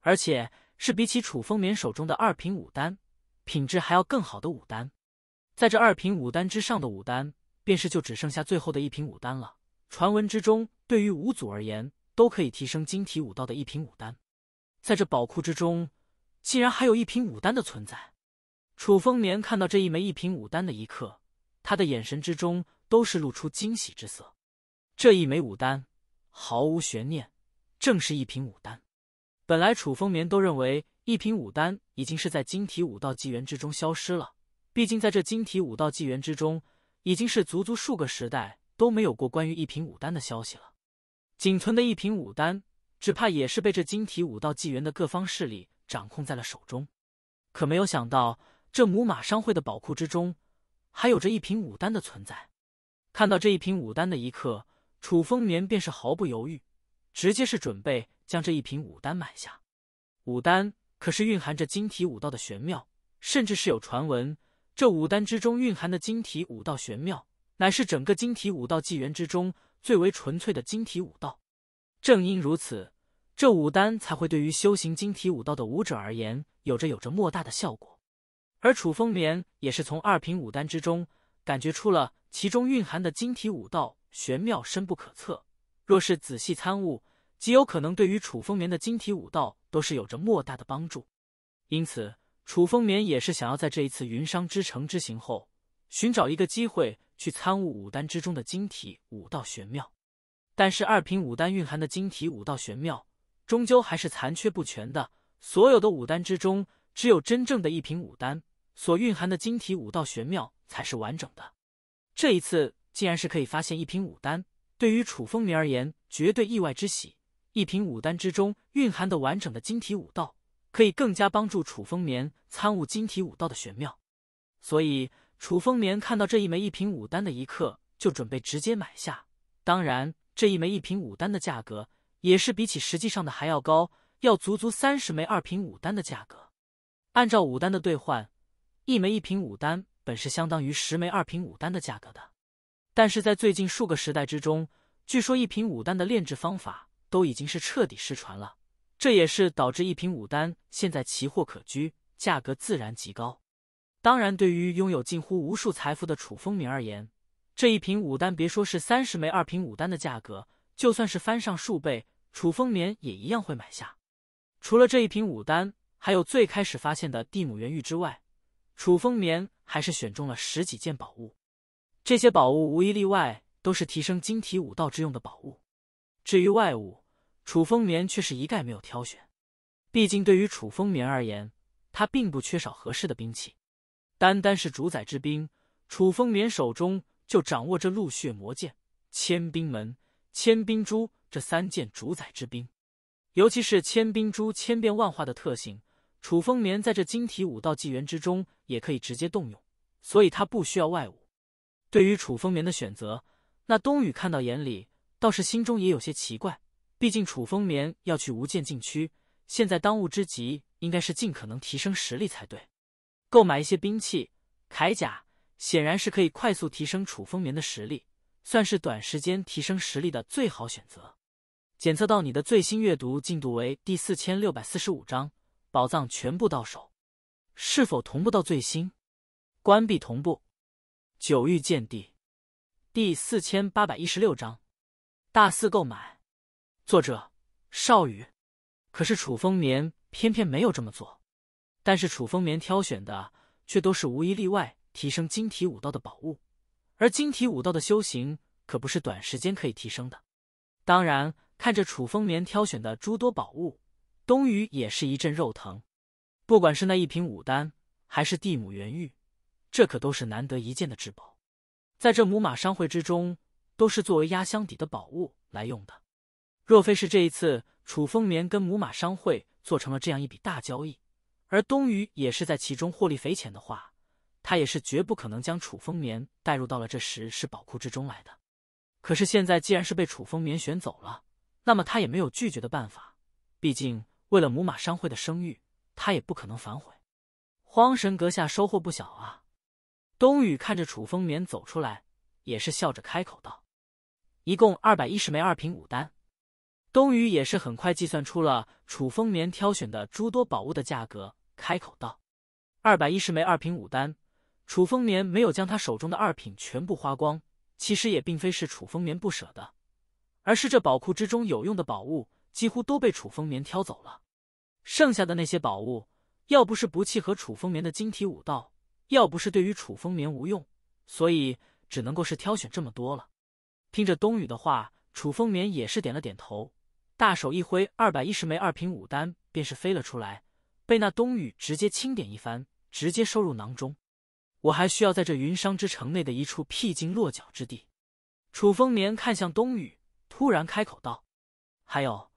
而且是比起楚风眠手中的二品五丹。品质还要更好的武丹，在这二品武丹之上的武丹，便是就只剩下最后的一品武丹了。传闻之中，对于五祖而言，都可以提升晶体武道的一品武丹。在这宝库之中，竟然还有一品武丹的存在。楚风眠看到这一枚一品武丹的一刻，他的眼神之中都是露出惊喜之色。这一枚武丹毫无悬念，正是一品武丹。本来楚风眠都认为一品武丹。已经是在晶体武道纪元之中消失了。毕竟在这晶体武道纪元之中，已经是足足数个时代都没有过关于一瓶武丹的消息了。仅存的一瓶武丹，只怕也是被这晶体武道纪元的各方势力掌控在了手中。可没有想到，这母马商会的宝库之中，还有着一瓶武丹的存在。看到这一瓶武丹的一刻，楚风眠便是毫不犹豫，直接是准备将这一瓶武丹买下。武丹。可是蕴含着晶体武道的玄妙，甚至是有传闻，这五丹之中蕴含的晶体武道玄妙，乃是整个晶体武道纪元之中最为纯粹的晶体武道。正因如此，这五丹才会对于修行晶体武道的武者而言，有着有着莫大的效果。而楚风眠也是从二品武丹之中，感觉出了其中蕴含的晶体武道玄妙深不可测，若是仔细参悟。极有可能对于楚风眠的晶体武道都是有着莫大的帮助，因此楚风眠也是想要在这一次云商之城之行后，寻找一个机会去参悟武丹之中的晶体武道玄妙。但是二品武丹蕴含的晶体武道玄妙终究还是残缺不全的，所有的武丹之中，只有真正的一品武丹所蕴含的晶体武道玄妙才是完整的。这一次竟然是可以发现一品武丹，对于楚风眠而言绝对意外之喜。一瓶五丹之中蕴含的完整的晶体武道，可以更加帮助楚风眠参悟晶体武道的玄妙。所以楚风眠看到这一枚一瓶五丹的一刻，就准备直接买下。当然，这一枚一瓶五丹的价格也是比起实际上的还要高，要足足三十枚二瓶五丹的价格。按照五丹的兑换，一枚一瓶五丹本是相当于十枚二瓶五丹的价格的。但是在最近数个时代之中，据说一瓶五丹的炼制方法。都已经是彻底失传了，这也是导致一瓶武丹现在奇货可居，价格自然极高。当然，对于拥有近乎无数财富的楚风眠而言，这一瓶武丹别说是三十枚二瓶武丹的价格，就算是翻上数倍，楚风眠也一样会买下。除了这一瓶武丹，还有最开始发现的地母原玉之外，楚风眠还是选中了十几件宝物。这些宝物无一例外都是提升晶体武道之用的宝物。至于外物，楚风眠却是一概没有挑选。毕竟对于楚风眠而言，他并不缺少合适的兵器。单单是主宰之兵，楚风眠手中就掌握着陆血魔剑、千兵门、千兵珠这三件主宰之兵。尤其是千兵珠千变万化的特性，楚风眠在这晶体武道纪元之中也可以直接动用，所以他不需要外物。对于楚风眠的选择，那冬雨看到眼里。倒是心中也有些奇怪，毕竟楚风眠要去无间禁区，现在当务之急应该是尽可能提升实力才对。购买一些兵器、铠甲，显然是可以快速提升楚风眠的实力，算是短时间提升实力的最好选择。检测到你的最新阅读进度为第四千六百四十五章，宝藏全部到手，是否同步到最新？关闭同步。九域剑帝第四千八百一十六章。大肆购买，作者少宇，可是楚风眠偏偏没有这么做。但是楚风眠挑选的却都是无一例外提升晶体武道的宝物，而晶体武道的修行可不是短时间可以提升的。当然，看着楚风眠挑选的诸多宝物，冬雨也是一阵肉疼。不管是那一瓶武丹，还是地母元玉，这可都是难得一见的至宝，在这母马商会之中。都是作为压箱底的宝物来用的。若非是这一次楚风眠跟母马商会做成了这样一笔大交易，而冬雨也是在其中获利匪浅的话，他也是绝不可能将楚风眠带入到了这十世宝库之中来的。可是现在既然是被楚风眠选走了，那么他也没有拒绝的办法。毕竟为了母马商会的声誉，他也不可能反悔。荒神阁下收获不小啊！冬雨看着楚风眠走出来，也是笑着开口道。一共二百一十枚二品五丹，冬雨也是很快计算出了楚风眠挑选的诸多宝物的价格，开口道：“二百一十枚二品五丹。”楚风眠没有将他手中的二品全部花光，其实也并非是楚风眠不舍得，而是这宝库之中有用的宝物几乎都被楚风眠挑走了，剩下的那些宝物，要不是不契合楚风眠的晶体武道，要不是对于楚风眠无用，所以只能够是挑选这么多了。听着冬雨的话，楚风眠也是点了点头，大手一挥，二百一十枚二品武丹便是飞了出来，被那冬雨直接清点一番，直接收入囊中。我还需要在这云商之城内的一处僻静落脚之地。楚风眠看向冬雨，突然开口道：“还有，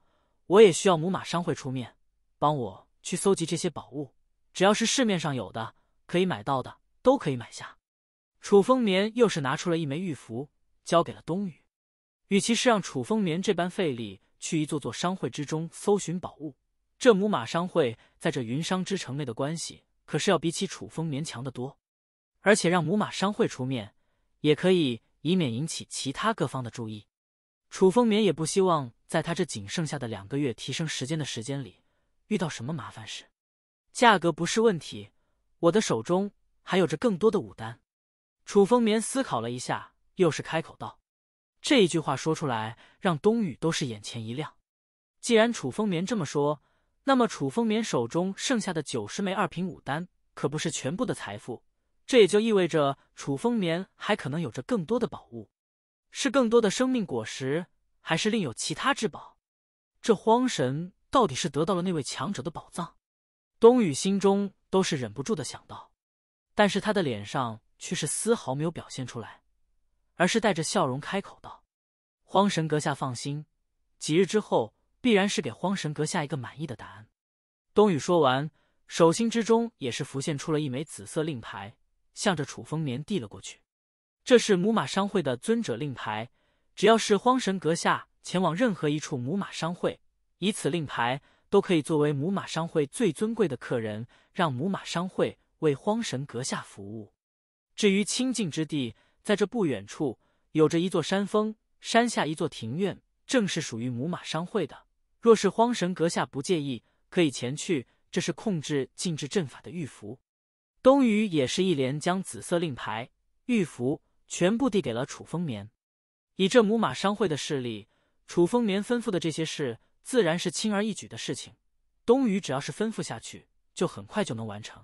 我也需要母马商会出面，帮我去搜集这些宝物，只要是市面上有的，可以买到的，都可以买下。”楚风眠又是拿出了一枚玉符。交给了冬雨，与其是让楚风眠这般费力去一座座商会之中搜寻宝物，这母马商会在这云商之城内的关系可是要比起楚风眠强得多，而且让母马商会出面也可以，以免引起其他各方的注意。楚风眠也不希望在他这仅剩下的两个月提升时间的时间里遇到什么麻烦事。价格不是问题，我的手中还有着更多的武丹。楚风眠思考了一下。又是开口道，这一句话说出来，让冬雨都是眼前一亮。既然楚风眠这么说，那么楚风眠手中剩下的九十枚二品武丹，可不是全部的财富。这也就意味着楚风眠还可能有着更多的宝物，是更多的生命果实，还是另有其他至宝？这荒神到底是得到了那位强者的宝藏？冬雨心中都是忍不住的想到，但是他的脸上却是丝毫没有表现出来。而是带着笑容开口道：“荒神阁下放心，几日之后必然是给荒神阁下一个满意的答案。”冬雨说完，手心之中也是浮现出了一枚紫色令牌，向着楚风眠递了过去。这是母马商会的尊者令牌，只要是荒神阁下前往任何一处母马商会，以此令牌都可以作为母马商会最尊贵的客人，让母马商会为荒神阁下服务。至于清净之地。在这不远处，有着一座山峰，山下一座庭院，正是属于母马商会的。若是荒神阁下不介意，可以前去。这是控制禁制阵法的玉符。冬雨也是一连将紫色令牌、玉符全部递给了楚风眠。以这母马商会的势力，楚风眠吩咐的这些事，自然是轻而易举的事情。冬雨只要是吩咐下去，就很快就能完成，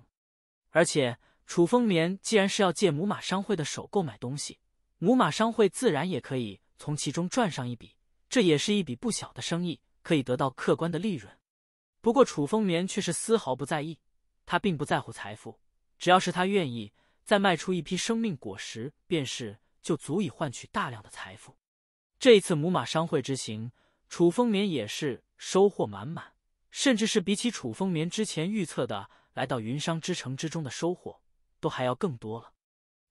而且。楚风眠既然是要借母马商会的手购买东西，母马商会自然也可以从其中赚上一笔，这也是一笔不小的生意，可以得到客观的利润。不过楚风眠却是丝毫不在意，他并不在乎财富，只要是他愿意再卖出一批生命果实，便是就足以换取大量的财富。这一次母马商会之行，楚风眠也是收获满满，甚至是比起楚风眠之前预测的来到云商之城之中的收获。都还要更多了，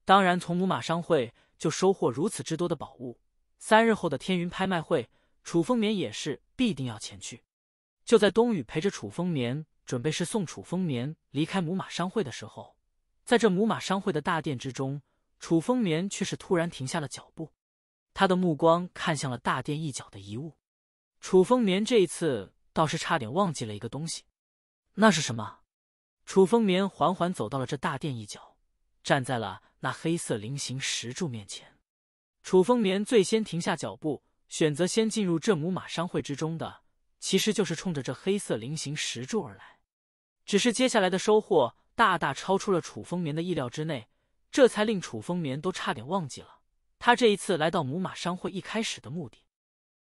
当然，从母马商会就收获如此之多的宝物，三日后的天云拍卖会，楚风眠也是必定要前去。就在冬雨陪着楚风眠准备是送楚风眠离开母马商会的时候，在这母马商会的大殿之中，楚风眠却是突然停下了脚步，他的目光看向了大殿一角的遗物。楚风眠这一次倒是差点忘记了一个东西，那是什么？楚风眠缓缓走到了这大殿一角，站在了那黑色菱形石柱面前。楚风眠最先停下脚步，选择先进入这母马商会之中的，其实就是冲着这黑色菱形石柱而来。只是接下来的收获大大超出了楚风眠的意料之内，这才令楚风眠都差点忘记了，他这一次来到母马商会一开始的目的，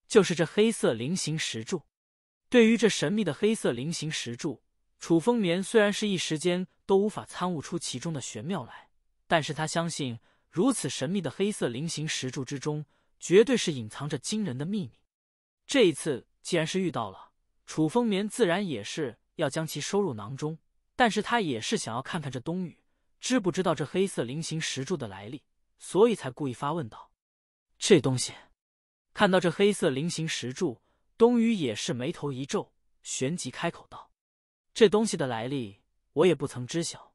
就是这黑色菱形石柱。对于这神秘的黑色菱形石柱。楚风眠虽然是一时间都无法参悟出其中的玄妙来，但是他相信，如此神秘的黑色菱形石柱之中，绝对是隐藏着惊人的秘密。这一次既然是遇到了，楚风眠自然也是要将其收入囊中，但是他也是想要看看这冬雨知不知道这黑色菱形石柱的来历，所以才故意发问道：“这东西。”看到这黑色菱形石柱，冬雨也是眉头一皱，旋即开口道。这东西的来历我也不曾知晓，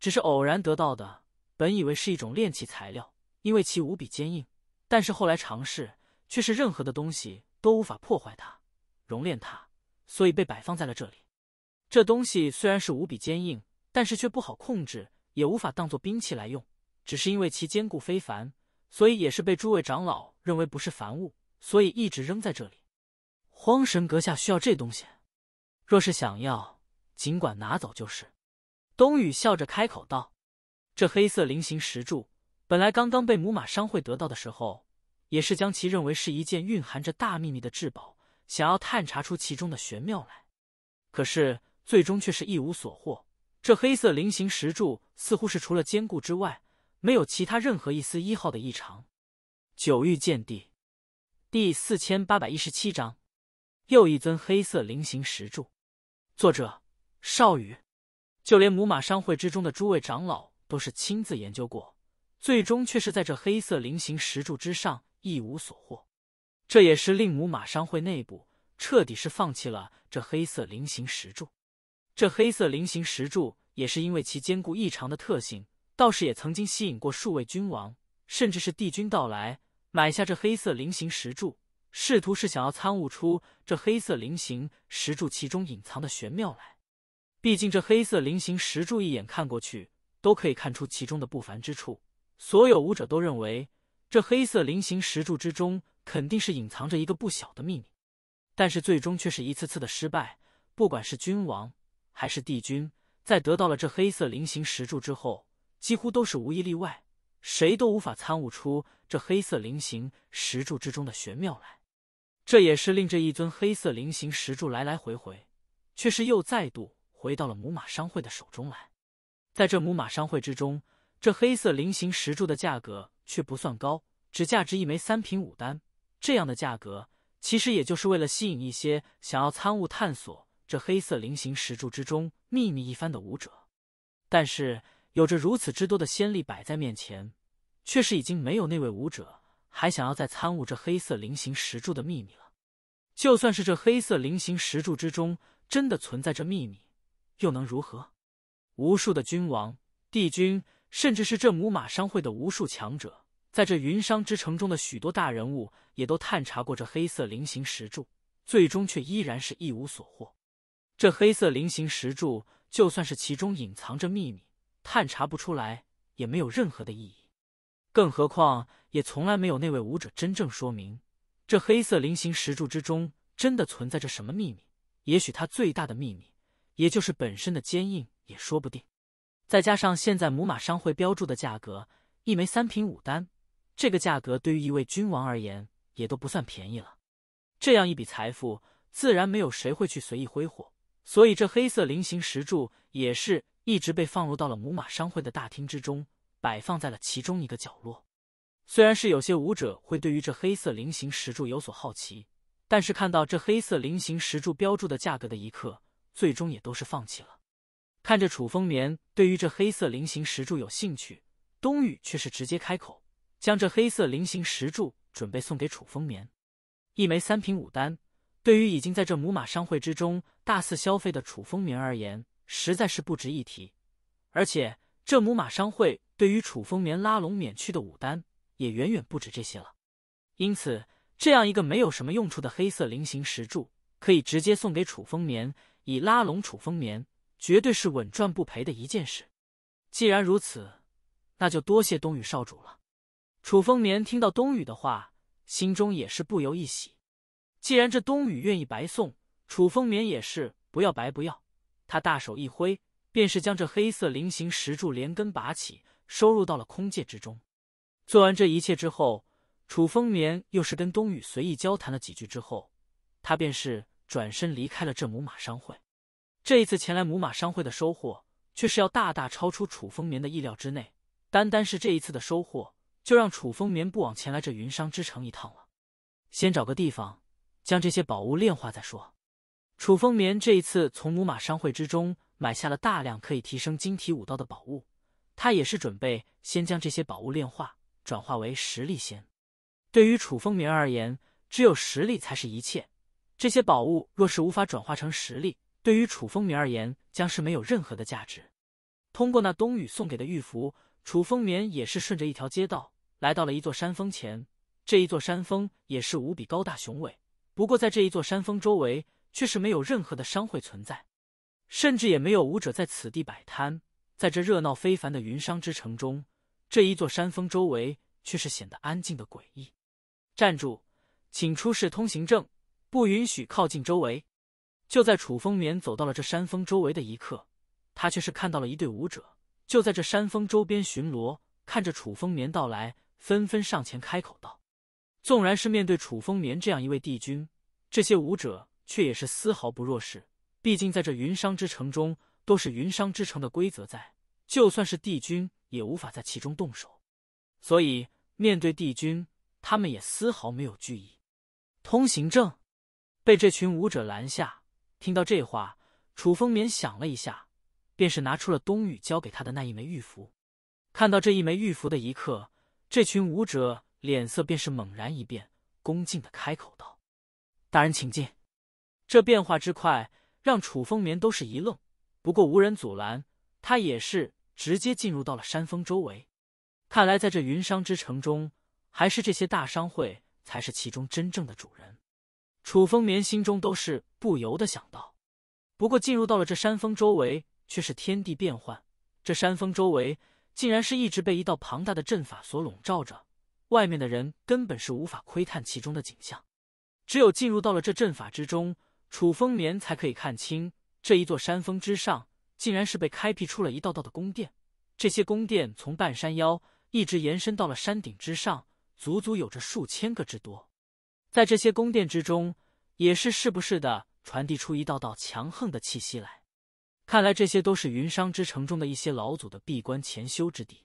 只是偶然得到的。本以为是一种炼器材料，因为其无比坚硬，但是后来尝试却是任何的东西都无法破坏它、熔炼它，所以被摆放在了这里。这东西虽然是无比坚硬，但是却不好控制，也无法当做兵器来用，只是因为其坚固非凡，所以也是被诸位长老认为不是凡物，所以一直扔在这里。荒神阁下需要这东西，若是想要。尽管拿走就是，冬雨笑着开口道：“这黑色菱形石柱，本来刚刚被母马商会得到的时候，也是将其认为是一件蕴含着大秘密的至宝，想要探查出其中的玄妙来。可是最终却是一无所获。这黑色菱形石柱似乎是除了坚固之外，没有其他任何一丝一号的异常。”九域见地第四千八百一十七章，又一尊黑色菱形石柱。作者。少羽，就连母马商会之中的诸位长老都是亲自研究过，最终却是在这黑色菱形石柱之上一无所获。这也是令母马商会内部彻底是放弃了这黑色菱形石柱。这黑色菱形石柱也是因为其坚固异常的特性，倒是也曾经吸引过数位君王，甚至是帝君到来，买下这黑色菱形石柱，试图是想要参悟出这黑色菱形石柱其中隐藏的玄妙来。毕竟，这黑色菱形石柱一眼看过去，都可以看出其中的不凡之处。所有武者都认为，这黑色菱形石柱之中肯定是隐藏着一个不小的秘密。但是，最终却是一次次的失败。不管是君王还是帝君，在得到了这黑色菱形石柱之后，几乎都是无一例外，谁都无法参悟出这黑色菱形石柱之中的玄妙来。这也是令这一尊黑色菱形石柱来来回回，却是又再度。回到了母马商会的手中来，在这母马商会之中，这黑色菱形石柱的价格却不算高，只价值一枚三品五丹。这样的价格其实也就是为了吸引一些想要参悟探索这黑色菱形石柱之中秘密一番的武者。但是有着如此之多的先例摆在面前，却是已经没有那位武者还想要再参悟这黑色菱形石柱的秘密了。就算是这黑色菱形石柱之中真的存在着秘密，又能如何？无数的君王、帝君，甚至是这母马商会的无数强者，在这云商之城中的许多大人物也都探查过这黑色菱形石柱，最终却依然是一无所获。这黑色菱形石柱，就算是其中隐藏着秘密，探查不出来也没有任何的意义。更何况，也从来没有那位武者真正说明这黑色菱形石柱之中真的存在着什么秘密。也许，它最大的秘密。也就是本身的坚硬也说不定，再加上现在母马商会标注的价格，一枚三品五丹，这个价格对于一位君王而言也都不算便宜了。这样一笔财富，自然没有谁会去随意挥霍，所以这黑色菱形石柱也是一直被放入到了母马商会的大厅之中，摆放在了其中一个角落。虽然是有些武者会对于这黑色菱形石柱有所好奇，但是看到这黑色菱形石柱标注的价格的一刻。最终也都是放弃了。看着楚风眠对于这黑色菱形石柱有兴趣，冬雨却是直接开口，将这黑色菱形石柱准备送给楚风眠。一枚三品武丹，对于已经在这母马商会之中大肆消费的楚风眠而言，实在是不值一提。而且这母马商会对于楚风眠拉拢免去的武丹，也远远不止这些了。因此，这样一个没有什么用处的黑色菱形石柱，可以直接送给楚风眠。以拉拢楚风眠，绝对是稳赚不赔的一件事。既然如此，那就多谢冬雨少主了。楚风眠听到冬雨的话，心中也是不由一喜。既然这冬雨愿意白送，楚风眠也是不要白不要。他大手一挥，便是将这黑色菱形石柱连根拔起，收入到了空界之中。做完这一切之后，楚风眠又是跟冬雨随意交谈了几句之后，他便是。转身离开了这母马商会。这一次前来母马商会的收获，却是要大大超出楚风眠的意料之内。单单是这一次的收获，就让楚风眠不枉前来这云商之城一趟了。先找个地方将这些宝物炼化再说。楚风眠这一次从母马商会之中买下了大量可以提升晶体武道的宝物，他也是准备先将这些宝物炼化，转化为实力先。对于楚风眠而言，只有实力才是一切。这些宝物若是无法转化成实力，对于楚风眠而言将是没有任何的价值。通过那冬雨送给的玉符，楚风眠也是顺着一条街道来到了一座山峰前。这一座山峰也是无比高大雄伟，不过在这一座山峰周围却是没有任何的商会存在，甚至也没有武者在此地摆摊。在这热闹非凡的云商之城中，这一座山峰周围却是显得安静的诡异。站住，请出示通行证。不允许靠近周围。就在楚风眠走到了这山峰周围的一刻，他却是看到了一队武者就在这山峰周边巡逻，看着楚风眠到来，纷纷上前开口道：“纵然是面对楚风眠这样一位帝君，这些武者却也是丝毫不弱势。毕竟在这云商之城中，都是云商之城的规则在，就算是帝君也无法在其中动手，所以面对帝君，他们也丝毫没有惧意。”通行证。被这群武者拦下，听到这话，楚风眠想了一下，便是拿出了冬雨交给他的那一枚玉符。看到这一枚玉符的一刻，这群武者脸色便是猛然一变，恭敬的开口道：“大人请进。”这变化之快，让楚风眠都是一愣。不过无人阻拦，他也是直接进入到了山峰周围。看来，在这云商之城中，还是这些大商会才是其中真正的主人。楚风眠心中都是不由得想到，不过进入到了这山峰周围，却是天地变幻。这山峰周围竟然是一直被一道庞大的阵法所笼罩着，外面的人根本是无法窥探其中的景象。只有进入到了这阵法之中，楚风眠才可以看清这一座山峰之上，竟然是被开辟出了一道道的宫殿。这些宫殿从半山腰一直延伸到了山顶之上，足足有着数千个之多。在这些宫殿之中，也是时不时的传递出一道道强横的气息来。看来这些都是云商之城中的一些老祖的闭关潜修之地。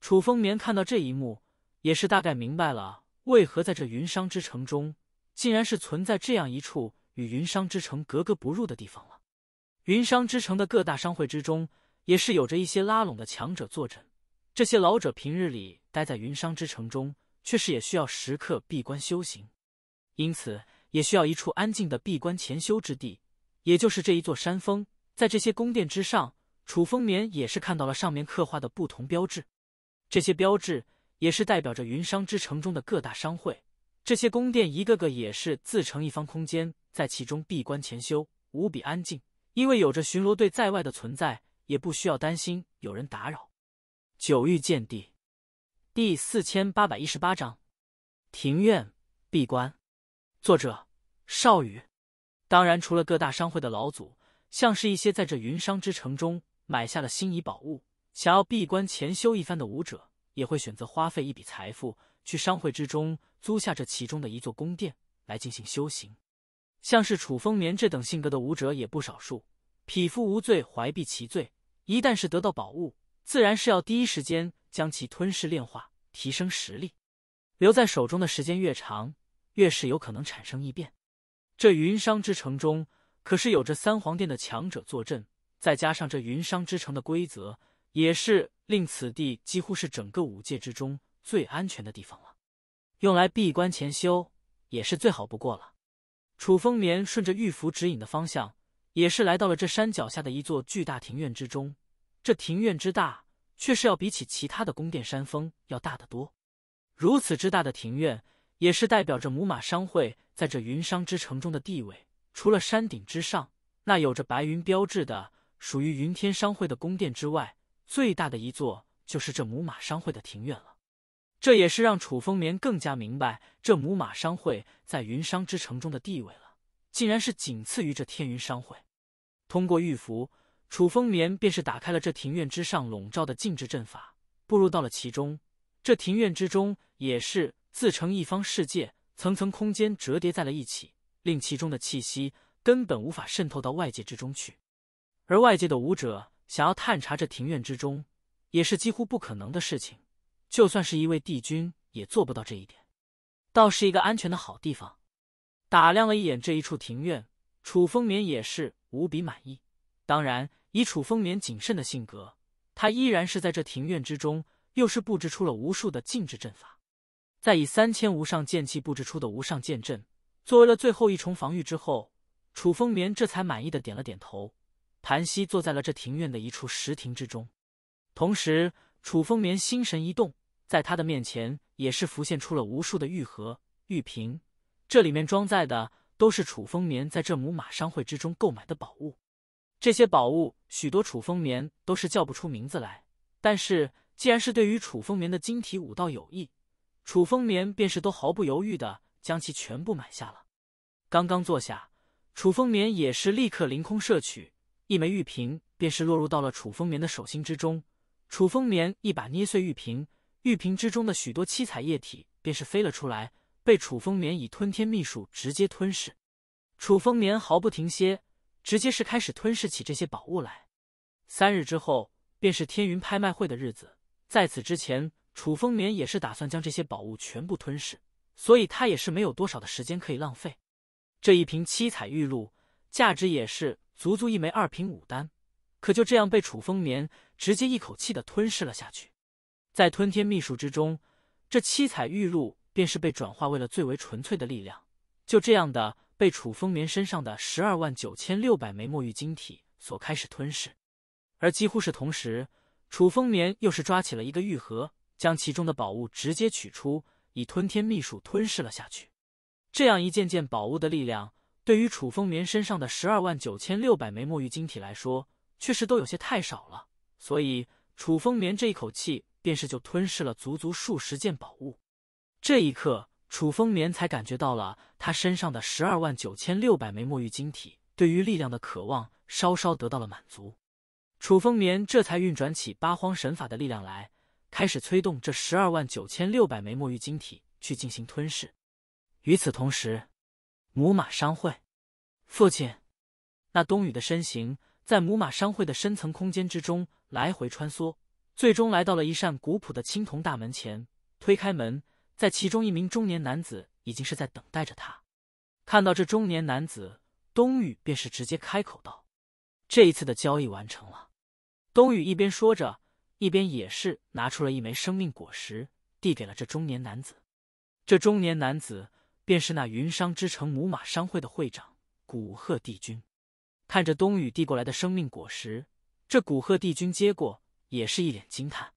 楚风眠看到这一幕，也是大概明白了为何在这云商之城中，竟然是存在这样一处与云商之城格格不入的地方了。云商之城的各大商会之中，也是有着一些拉拢的强者坐镇。这些老者平日里待在云商之城中，却是也需要时刻闭关修行。因此，也需要一处安静的闭关潜修之地，也就是这一座山峰。在这些宫殿之上，楚风眠也是看到了上面刻画的不同标志，这些标志也是代表着云商之城中的各大商会。这些宫殿一个个也是自成一方空间，在其中闭关潜修，无比安静。因为有着巡逻队在外的存在，也不需要担心有人打扰。九域剑帝第四千八百一十八章：庭院闭关。作者少宇，当然除了各大商会的老祖，像是一些在这云商之城中买下了心仪宝物，想要闭关潜修一番的武者，也会选择花费一笔财富去商会之中租下这其中的一座宫殿来进行修行。像是楚风眠这等性格的武者也不少数，匹夫无罪，怀璧其罪，一旦是得到宝物，自然是要第一时间将其吞噬炼化，提升实力，留在手中的时间越长。越是有可能产生异变，这云商之城中可是有着三皇殿的强者坐镇，再加上这云商之城的规则，也是令此地几乎是整个五界之中最安全的地方了。用来闭关潜修，也是最好不过了。楚风眠顺着玉符指引的方向，也是来到了这山脚下的一座巨大庭院之中。这庭院之大，却是要比起其他的宫殿山峰要大得多。如此之大的庭院。也是代表着母马商会在这云商之城中的地位。除了山顶之上那有着白云标志的属于云天商会的宫殿之外，最大的一座就是这母马商会的庭院了。这也是让楚风眠更加明白这母马商会在云商之城中的地位了，竟然是仅次于这天云商会。通过玉符，楚风眠便是打开了这庭院之上笼罩的禁制阵法，步入到了其中。这庭院之中也是。自成一方世界，层层空间折叠在了一起，令其中的气息根本无法渗透到外界之中去。而外界的武者想要探查这庭院之中，也是几乎不可能的事情。就算是一位帝君，也做不到这一点。倒是一个安全的好地方。打量了一眼这一处庭院，楚风眠也是无比满意。当然，以楚风眠谨慎的性格，他依然是在这庭院之中，又是布置出了无数的禁制阵法。在以三千无上剑气布置出的无上剑阵作为了最后一重防御之后，楚风眠这才满意的点了点头，盘膝坐在了这庭院的一处石亭之中。同时，楚风眠心神一动，在他的面前也是浮现出了无数的玉盒、玉瓶，这里面装载的都是楚风眠在这母马商会之中购买的宝物。这些宝物许多楚风眠都是叫不出名字来，但是既然是对于楚风眠的晶体武道有益。楚风眠便是都毫不犹豫的将其全部买下了。刚刚坐下，楚风眠也是立刻凌空摄取一枚玉瓶，便是落入到了楚风眠的手心之中。楚风眠一把捏碎玉瓶，玉瓶之中的许多七彩液体便是飞了出来，被楚风眠以吞天秘术直接吞噬。楚风眠毫不停歇，直接是开始吞噬起这些宝物来。三日之后，便是天云拍卖会的日子，在此之前。楚风眠也是打算将这些宝物全部吞噬，所以他也是没有多少的时间可以浪费。这一瓶七彩玉露价值也是足足一枚二品武丹，可就这样被楚风眠直接一口气的吞噬了下去。在吞天秘术之中，这七彩玉露便是被转化为了最为纯粹的力量，就这样的被楚风眠身上的十二万九千六百枚墨玉晶体所开始吞噬。而几乎是同时，楚风眠又是抓起了一个玉盒。将其中的宝物直接取出，以吞天秘术吞噬了下去。这样一件件宝物的力量，对于楚风眠身上的十二万九千六百枚墨玉晶体来说，确实都有些太少了。所以楚风眠这一口气，便是就吞噬了足足数十件宝物。这一刻，楚风眠才感觉到了他身上的十二万九千六百枚墨玉晶体对于力量的渴望稍稍得到了满足。楚风眠这才运转起八荒神法的力量来。开始催动这十二万九千六百枚墨玉晶体去进行吞噬。与此同时，母马商会，父亲。那冬雨的身形在母马商会的深层空间之中来回穿梭，最终来到了一扇古朴的青铜大门前。推开门，在其中一名中年男子已经是在等待着他。看到这中年男子，冬雨便是直接开口道：“这一次的交易完成了。”冬雨一边说着。一边也是拿出了一枚生命果实，递给了这中年男子。这中年男子便是那云商之城母马商会的会长古贺帝君。看着冬雨递过来的生命果实，这古贺帝君接过，也是一脸惊叹：“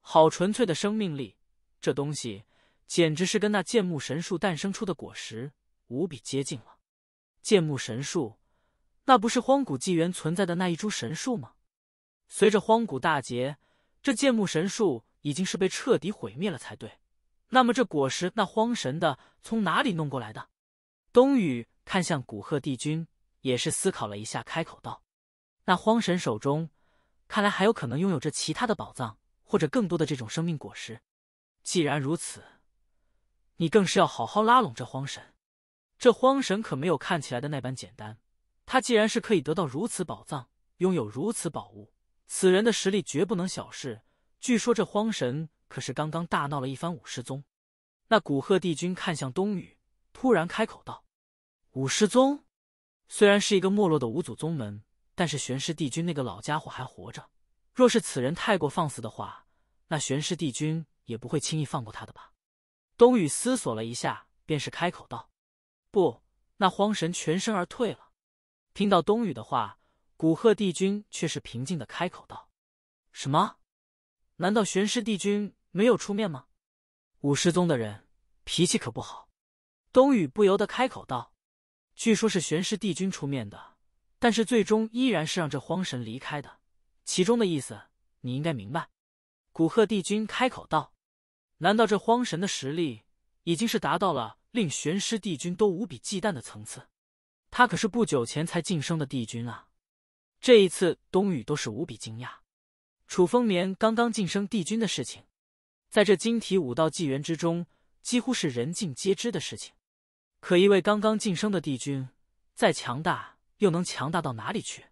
好纯粹的生命力，这东西简直是跟那剑木神树诞生出的果实无比接近了。”剑木神树，那不是荒古纪元存在的那一株神树吗？随着荒古大劫。这剑木神树已经是被彻底毁灭了才对，那么这果实，那荒神的从哪里弄过来的？冬雨看向古贺帝君，也是思考了一下，开口道：“那荒神手中，看来还有可能拥有着其他的宝藏，或者更多的这种生命果实。既然如此，你更是要好好拉拢这荒神。这荒神可没有看起来的那般简单，他既然是可以得到如此宝藏，拥有如此宝物。”此人的实力绝不能小视。据说这荒神可是刚刚大闹了一番武师宗。那古贺帝君看向冬雨，突然开口道：“武师宗虽然是一个没落的五祖宗门，但是玄师帝君那个老家伙还活着。若是此人太过放肆的话，那玄师帝君也不会轻易放过他的吧？”冬雨思索了一下，便是开口道：“不，那荒神全身而退了。”听到冬雨的话。古贺帝君却是平静的开口道：“什么？难道玄师帝君没有出面吗？”五师宗的人脾气可不好。冬雨不由得开口道：“据说是玄师帝君出面的，但是最终依然是让这荒神离开的。其中的意思，你应该明白。”古贺帝君开口道：“难道这荒神的实力已经是达到了令玄师帝君都无比忌惮的层次？他可是不久前才晋升的帝君啊！”这一次，冬雨都是无比惊讶。楚风眠刚刚晋升帝君的事情，在这晶体五道纪元之中，几乎是人尽皆知的事情。可一位刚刚晋升的帝君，再强大，又能强大到哪里去？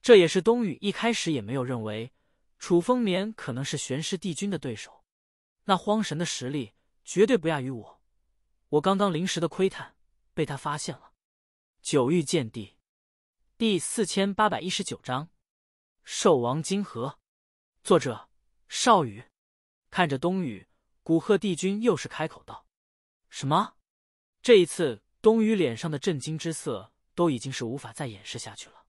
这也是冬雨一开始也没有认为楚风眠可能是玄师帝君的对手。那荒神的实力绝对不亚于我，我刚刚临时的窥探被他发现了。九域见帝。第四千八百一十九章，兽王金河。作者：少宇。看着冬雨，古贺帝君又是开口道：“什么？”这一次，冬雨脸上的震惊之色都已经是无法再掩饰下去了。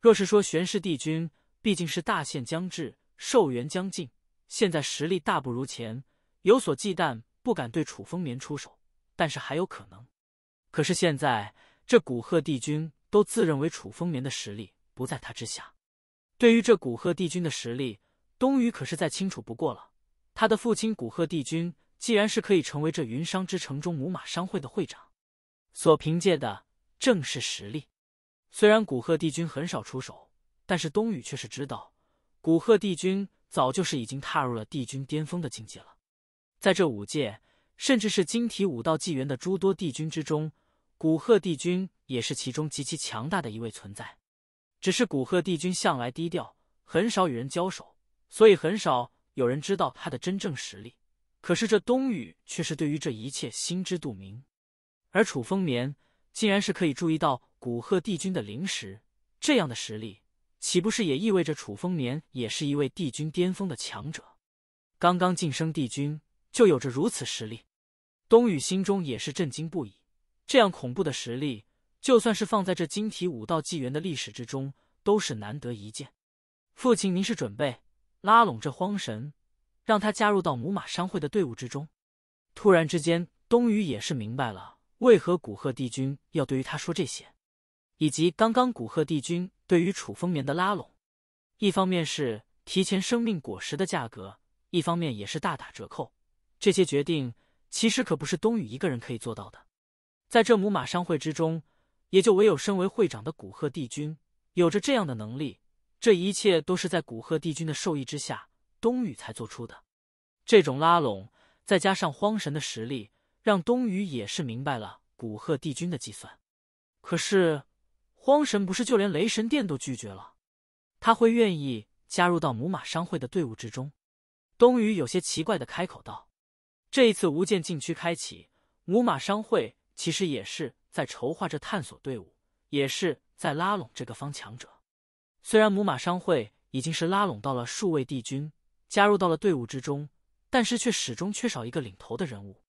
若是说玄氏帝君毕竟是大限将至，寿元将尽，现在实力大不如前，有所忌惮，不敢对楚风眠出手，但是还有可能。可是现在这古贺帝君……都自认为楚风眠的实力不在他之下。对于这古贺帝君的实力，冬雨可是再清楚不过了。他的父亲古贺帝君，既然是可以成为这云商之城中母马商会的会长，所凭借的正是实力。虽然古贺帝君很少出手，但是冬雨却是知道，古贺帝君早就是已经踏入了帝君巅峰的境界了。在这五界，甚至是晶体武道纪元的诸多帝君之中。古贺帝君也是其中极其强大的一位存在，只是古贺帝君向来低调，很少与人交手，所以很少有人知道他的真正实力。可是这冬雨却是对于这一切心知肚明，而楚风眠竟然是可以注意到古贺帝君的灵识，这样的实力岂不是也意味着楚风眠也是一位帝君巅峰的强者？刚刚晋升帝君就有着如此实力，冬雨心中也是震惊不已。这样恐怖的实力，就算是放在这晶体武道纪元的历史之中，都是难得一见。父亲，您是准备拉拢这荒神，让他加入到母马商会的队伍之中？突然之间，冬雨也是明白了为何古贺帝君要对于他说这些，以及刚刚古贺帝君对于楚风眠的拉拢。一方面是提前生命果实的价格，一方面也是大打折扣。这些决定其实可不是冬雨一个人可以做到的。在这母马商会之中，也就唯有身为会长的古贺帝君有着这样的能力。这一切都是在古贺帝君的授意之下，冬雨才做出的。这种拉拢，再加上荒神的实力，让冬雨也是明白了古贺帝君的计算。可是，荒神不是就连雷神殿都拒绝了，他会愿意加入到母马商会的队伍之中？冬雨有些奇怪的开口道：“这一次无间禁区开启，母马商会。”其实也是在筹划着探索队伍，也是在拉拢这个方强者。虽然母马商会已经是拉拢到了数位帝君加入到了队伍之中，但是却始终缺少一个领头的人物。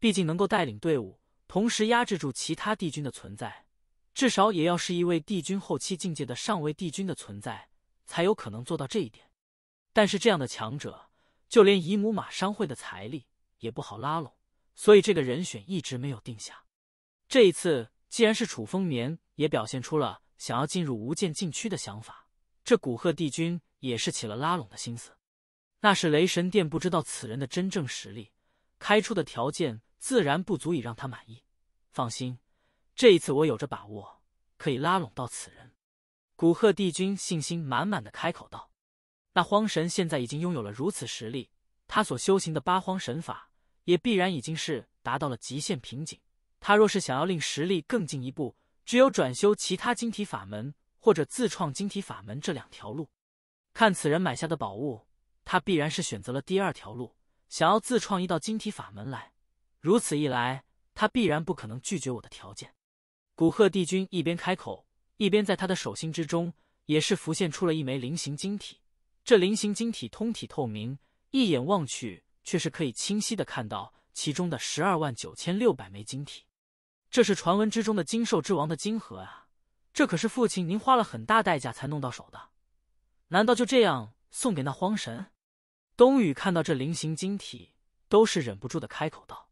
毕竟能够带领队伍，同时压制住其他帝君的存在，至少也要是一位帝君后期境界的上位帝君的存在，才有可能做到这一点。但是这样的强者，就连以母马商会的财力，也不好拉拢。所以这个人选一直没有定下。这一次，既然是楚风眠也表现出了想要进入无间禁区的想法，这古贺帝君也是起了拉拢的心思。那是雷神殿不知道此人的真正实力，开出的条件自然不足以让他满意。放心，这一次我有着把握可以拉拢到此人。古贺帝君信心满满的开口道：“那荒神现在已经拥有了如此实力，他所修行的八荒神法。”也必然已经是达到了极限瓶颈。他若是想要令实力更进一步，只有转修其他晶体法门，或者自创晶体法门这两条路。看此人买下的宝物，他必然是选择了第二条路，想要自创一道晶体法门来。如此一来，他必然不可能拒绝我的条件。古贺帝君一边开口，一边在他的手心之中也是浮现出了一枚菱形晶体。这菱形晶体通体透明，一眼望去。却是可以清晰的看到其中的十二万九千六百枚晶体，这是传闻之中的金兽之王的晶核啊！这可是父亲您花了很大代价才弄到手的，难道就这样送给那荒神？冬雨看到这菱形晶体，都是忍不住的开口道：“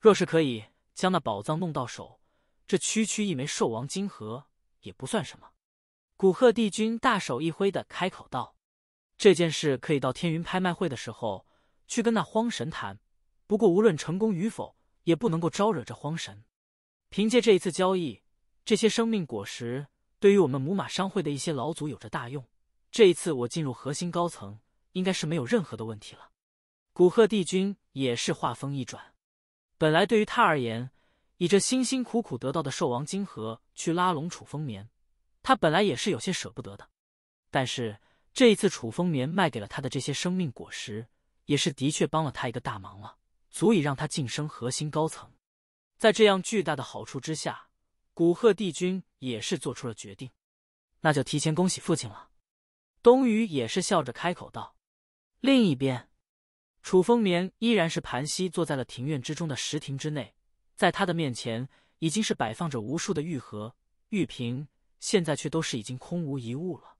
若是可以将那宝藏弄到手，这区区一枚兽王晶核也不算什么。”古贺帝君大手一挥的开口道：“这件事可以到天云拍卖会的时候。”去跟那荒神谈，不过无论成功与否，也不能够招惹这荒神。凭借这一次交易，这些生命果实对于我们母马商会的一些老祖有着大用。这一次我进入核心高层，应该是没有任何的问题了。古赫帝君也是话锋一转，本来对于他而言，以这辛辛苦苦得到的兽王晶核去拉拢楚风眠，他本来也是有些舍不得的。但是这一次楚风眠卖给了他的这些生命果实。也是的确帮了他一个大忙了，足以让他晋升核心高层。在这样巨大的好处之下，古贺帝君也是做出了决定，那就提前恭喜父亲了。冬雨也是笑着开口道。另一边，楚风眠依然是盘膝坐在了庭院之中的石亭之内，在他的面前已经是摆放着无数的玉盒、玉瓶，现在却都是已经空无一物了。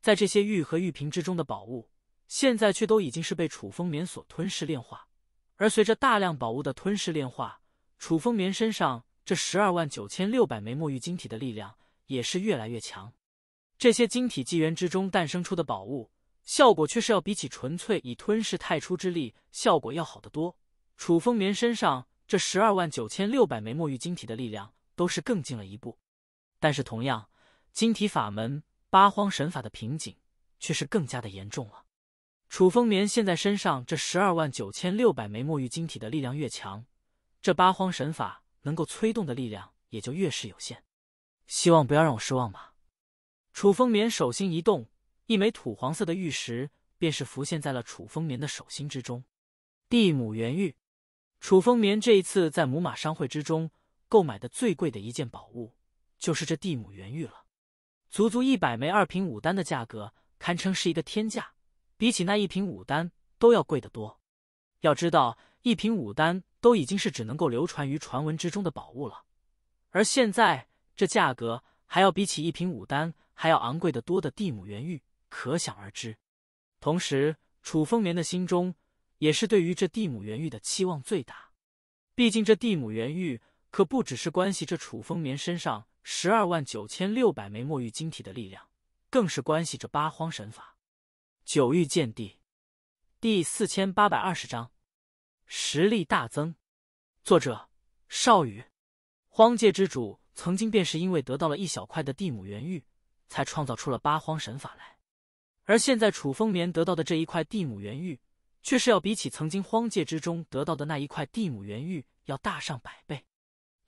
在这些玉盒、玉瓶之中的宝物。现在却都已经是被楚风眠所吞噬炼化，而随着大量宝物的吞噬炼化，楚风眠身上这十二万九千六百枚墨玉晶体的力量也是越来越强。这些晶体纪元之中诞生出的宝物，效果却是要比起纯粹以吞噬太初之力效果要好得多。楚风眠身上这十二万九千六百枚墨玉晶体的力量都是更进了一步，但是同样，晶体法门八荒神法的瓶颈却是更加的严重了。楚风眠现在身上这十二万九千六百枚墨玉晶体的力量越强，这八荒神法能够催动的力量也就越是有限。希望不要让我失望吧。楚风眠手心一动，一枚土黄色的玉石便是浮现在了楚风眠的手心之中。地母原玉，楚风眠这一次在母马商会之中购买的最贵的一件宝物，就是这地母原玉了。足足一百枚二品武丹的价格，堪称是一个天价。比起那一瓶五丹都要贵得多，要知道一瓶五丹都已经是只能够流传于传闻之中的宝物了，而现在这价格还要比起一瓶五丹还要昂贵的多的地母原玉，可想而知。同时，楚风眠的心中也是对于这地母原玉的期望最大，毕竟这地母原玉可不只是关系这楚风眠身上十二万九千六百枚墨玉晶体的力量，更是关系着八荒神法。九域剑帝第四千八百二十章实力大增。作者：少羽。荒界之主曾经便是因为得到了一小块的地母元玉，才创造出了八荒神法来。而现在楚风眠得到的这一块地母元玉，却是要比起曾经荒界之中得到的那一块地母元玉要大上百倍。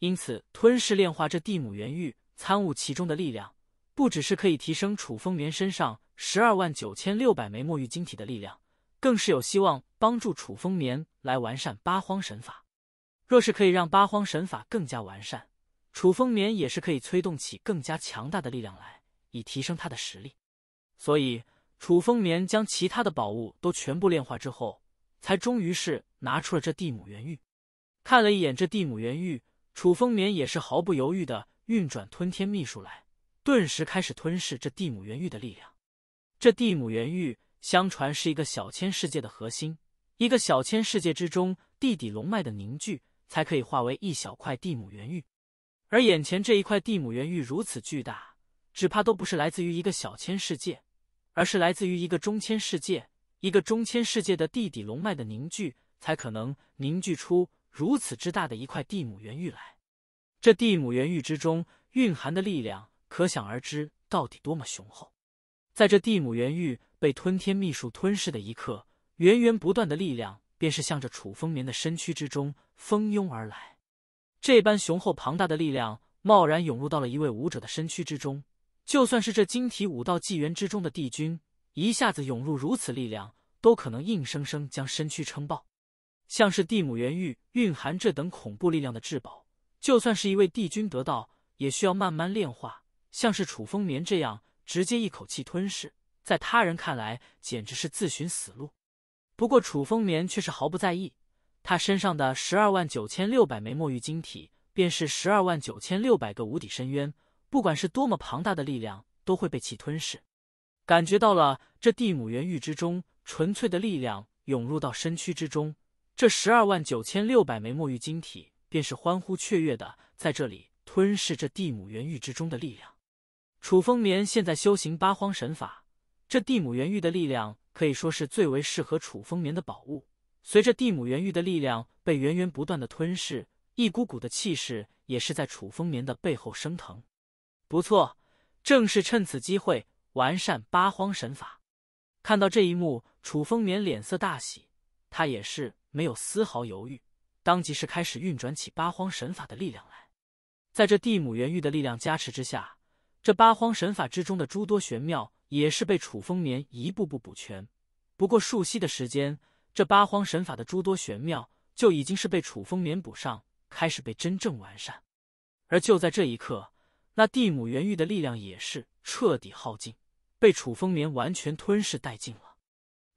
因此，吞噬炼化这地母元玉，参悟其中的力量，不只是可以提升楚风眠身上。十二万九千六百枚墨玉晶体的力量，更是有希望帮助楚风眠来完善八荒神法。若是可以让八荒神法更加完善，楚风眠也是可以催动起更加强大的力量来，以提升他的实力。所以，楚风眠将其他的宝物都全部炼化之后，才终于是拿出了这地母元玉。看了一眼这地母元玉，楚风眠也是毫不犹豫的运转吞天秘术来，顿时开始吞噬这地母元玉的力量。这地母元玉，相传是一个小千世界的核心。一个小千世界之中，地底龙脉的凝聚，才可以化为一小块地母元玉。而眼前这一块地母元玉如此巨大，只怕都不是来自于一个小千世界，而是来自于一个中千世界。一个中千世界的地底龙脉的凝聚，才可能凝聚出如此之大的一块地母元玉来。这地母元玉之中蕴含的力量，可想而知到底多么雄厚。在这地母元玉被吞天秘术吞噬的一刻，源源不断的力量便是向着楚风眠的身躯之中蜂拥而来。这般雄厚庞大的力量贸然涌入到了一位武者的身躯之中，就算是这晶体武道纪元之中的帝君，一下子涌入如此力量，都可能硬生生将身躯撑爆。像是地母元玉蕴含这等恐怖力量的至宝，就算是一位帝君得到，也需要慢慢炼化。像是楚风眠这样。直接一口气吞噬，在他人看来，简直是自寻死路。不过楚风眠却是毫不在意，他身上的十二万九千六百枚墨玉晶体，便是十二万九千六百个无底深渊，不管是多么庞大的力量，都会被其吞噬。感觉到了这地母元玉之中纯粹的力量涌入到身躯之中，这十二万九千六百枚墨玉晶体便是欢呼雀跃的在这里吞噬这地母元玉之中的力量。楚风眠现在修行八荒神法，这地母元玉的力量可以说是最为适合楚风眠的宝物。随着地母元玉的力量被源源不断的吞噬，一股股的气势也是在楚风眠的背后升腾。不错，正是趁此机会完善八荒神法。看到这一幕，楚风眠脸色大喜，他也是没有丝毫犹豫，当即是开始运转起八荒神法的力量来。在这地母元玉的力量加持之下。这八荒神法之中的诸多玄妙，也是被楚风眠一步步补全。不过数息的时间，这八荒神法的诸多玄妙就已经是被楚风眠补上，开始被真正完善。而就在这一刻，那地母元玉的力量也是彻底耗尽，被楚风眠完全吞噬殆尽了。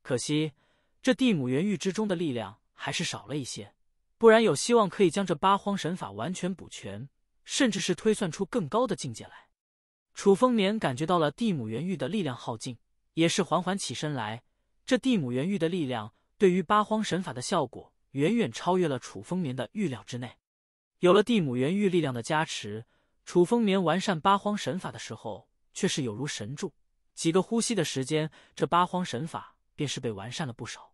可惜，这地母元玉之中的力量还是少了一些，不然有希望可以将这八荒神法完全补全，甚至是推算出更高的境界来。楚风眠感觉到了地母元玉的力量耗尽，也是缓缓起身来。这地母元玉的力量对于八荒神法的效果，远远超越了楚风眠的预料之内。有了地母元玉力量的加持，楚风眠完善八荒神法的时候，却是有如神助。几个呼吸的时间，这八荒神法便是被完善了不少。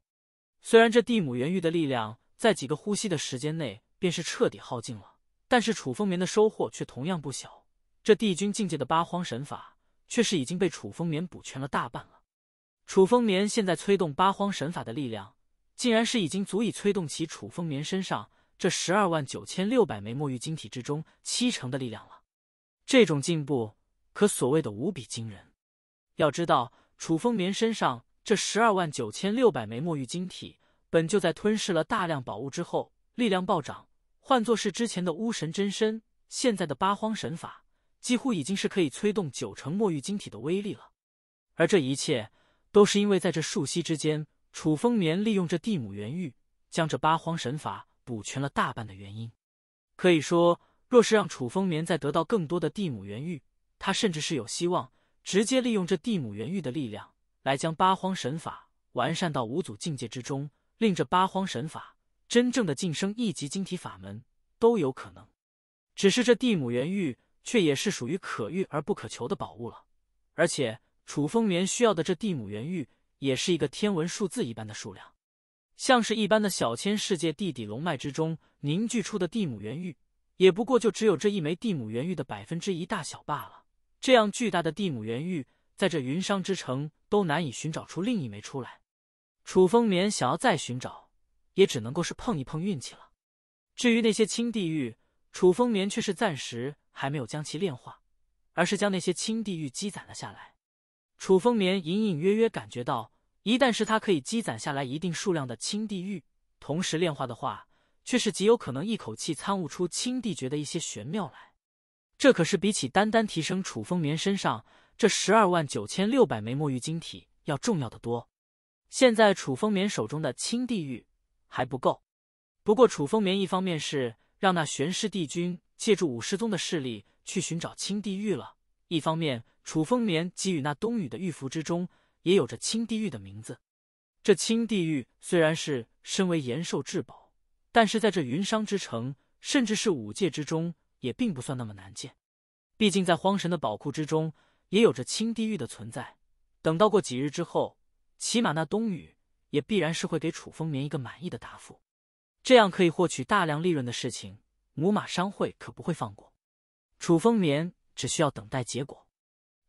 虽然这地母元玉的力量在几个呼吸的时间内便是彻底耗尽了，但是楚风眠的收获却同样不小。这帝君境界的八荒神法，却是已经被楚风眠补全了大半了。楚风眠现在催动八荒神法的力量，竟然是已经足以催动起楚风眠身上这十二万九千六百枚墨玉晶体之中七成的力量了。这种进步，可所谓的无比惊人。要知道，楚风眠身上这十二万九千六百枚墨玉晶体，本就在吞噬了大量宝物之后，力量暴涨。换作是之前的巫神真身，现在的八荒神法。几乎已经是可以催动九成墨玉晶体的威力了，而这一切都是因为在这数息之间，楚风眠利用这地母元玉将这八荒神法补全了大半的原因。可以说，若是让楚风眠再得到更多的地母元玉，他甚至是有希望直接利用这地母元玉的力量来将八荒神法完善到五祖境界之中，令这八荒神法真正的晋升一级晶体法门都有可能。只是这地母元玉。却也是属于可遇而不可求的宝物了，而且楚风眠需要的这地母元玉也是一个天文数字一般的数量，像是一般的小千世界地底龙脉之中凝聚出的地母元玉，也不过就只有这一枚地母元玉的百分之一大小罢了。这样巨大的地母元玉，在这云商之城都难以寻找出另一枚出来。楚风眠想要再寻找，也只能够是碰一碰运气了。至于那些青地玉，楚风眠却是暂时。还没有将其炼化，而是将那些青地玉积攒了下来。楚风眠隐隐约约感觉到，一旦是他可以积攒下来一定数量的青地玉，同时炼化的话，却是极有可能一口气参悟出青地诀的一些玄妙来。这可是比起单单提升楚风眠身上这十二万九千六百枚墨玉晶体要重要的多。现在楚风眠手中的青地玉还不够，不过楚风眠一方面是让那玄师帝君。借助武师宗的势力去寻找青地狱了。一方面，楚风眠给予那冬雨的玉符之中也有着青地狱的名字。这青地狱虽然是身为延寿至宝，但是在这云商之城，甚至是五界之中也并不算那么难见。毕竟在荒神的宝库之中也有着青地狱的存在。等到过几日之后，起码那冬雨也必然是会给楚风眠一个满意的答复。这样可以获取大量利润的事情。母马商会可不会放过，楚风眠只需要等待结果。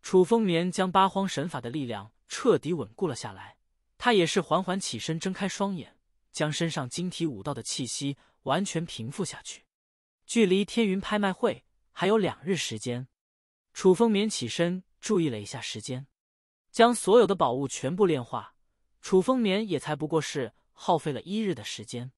楚风眠将八荒神法的力量彻底稳固了下来，他也是缓缓起身，睁开双眼，将身上晶体武道的气息完全平复下去。距离天云拍卖会还有两日时间，楚风眠起身注意了一下时间，将所有的宝物全部炼化。楚风眠也才不过是耗费了一日的时间。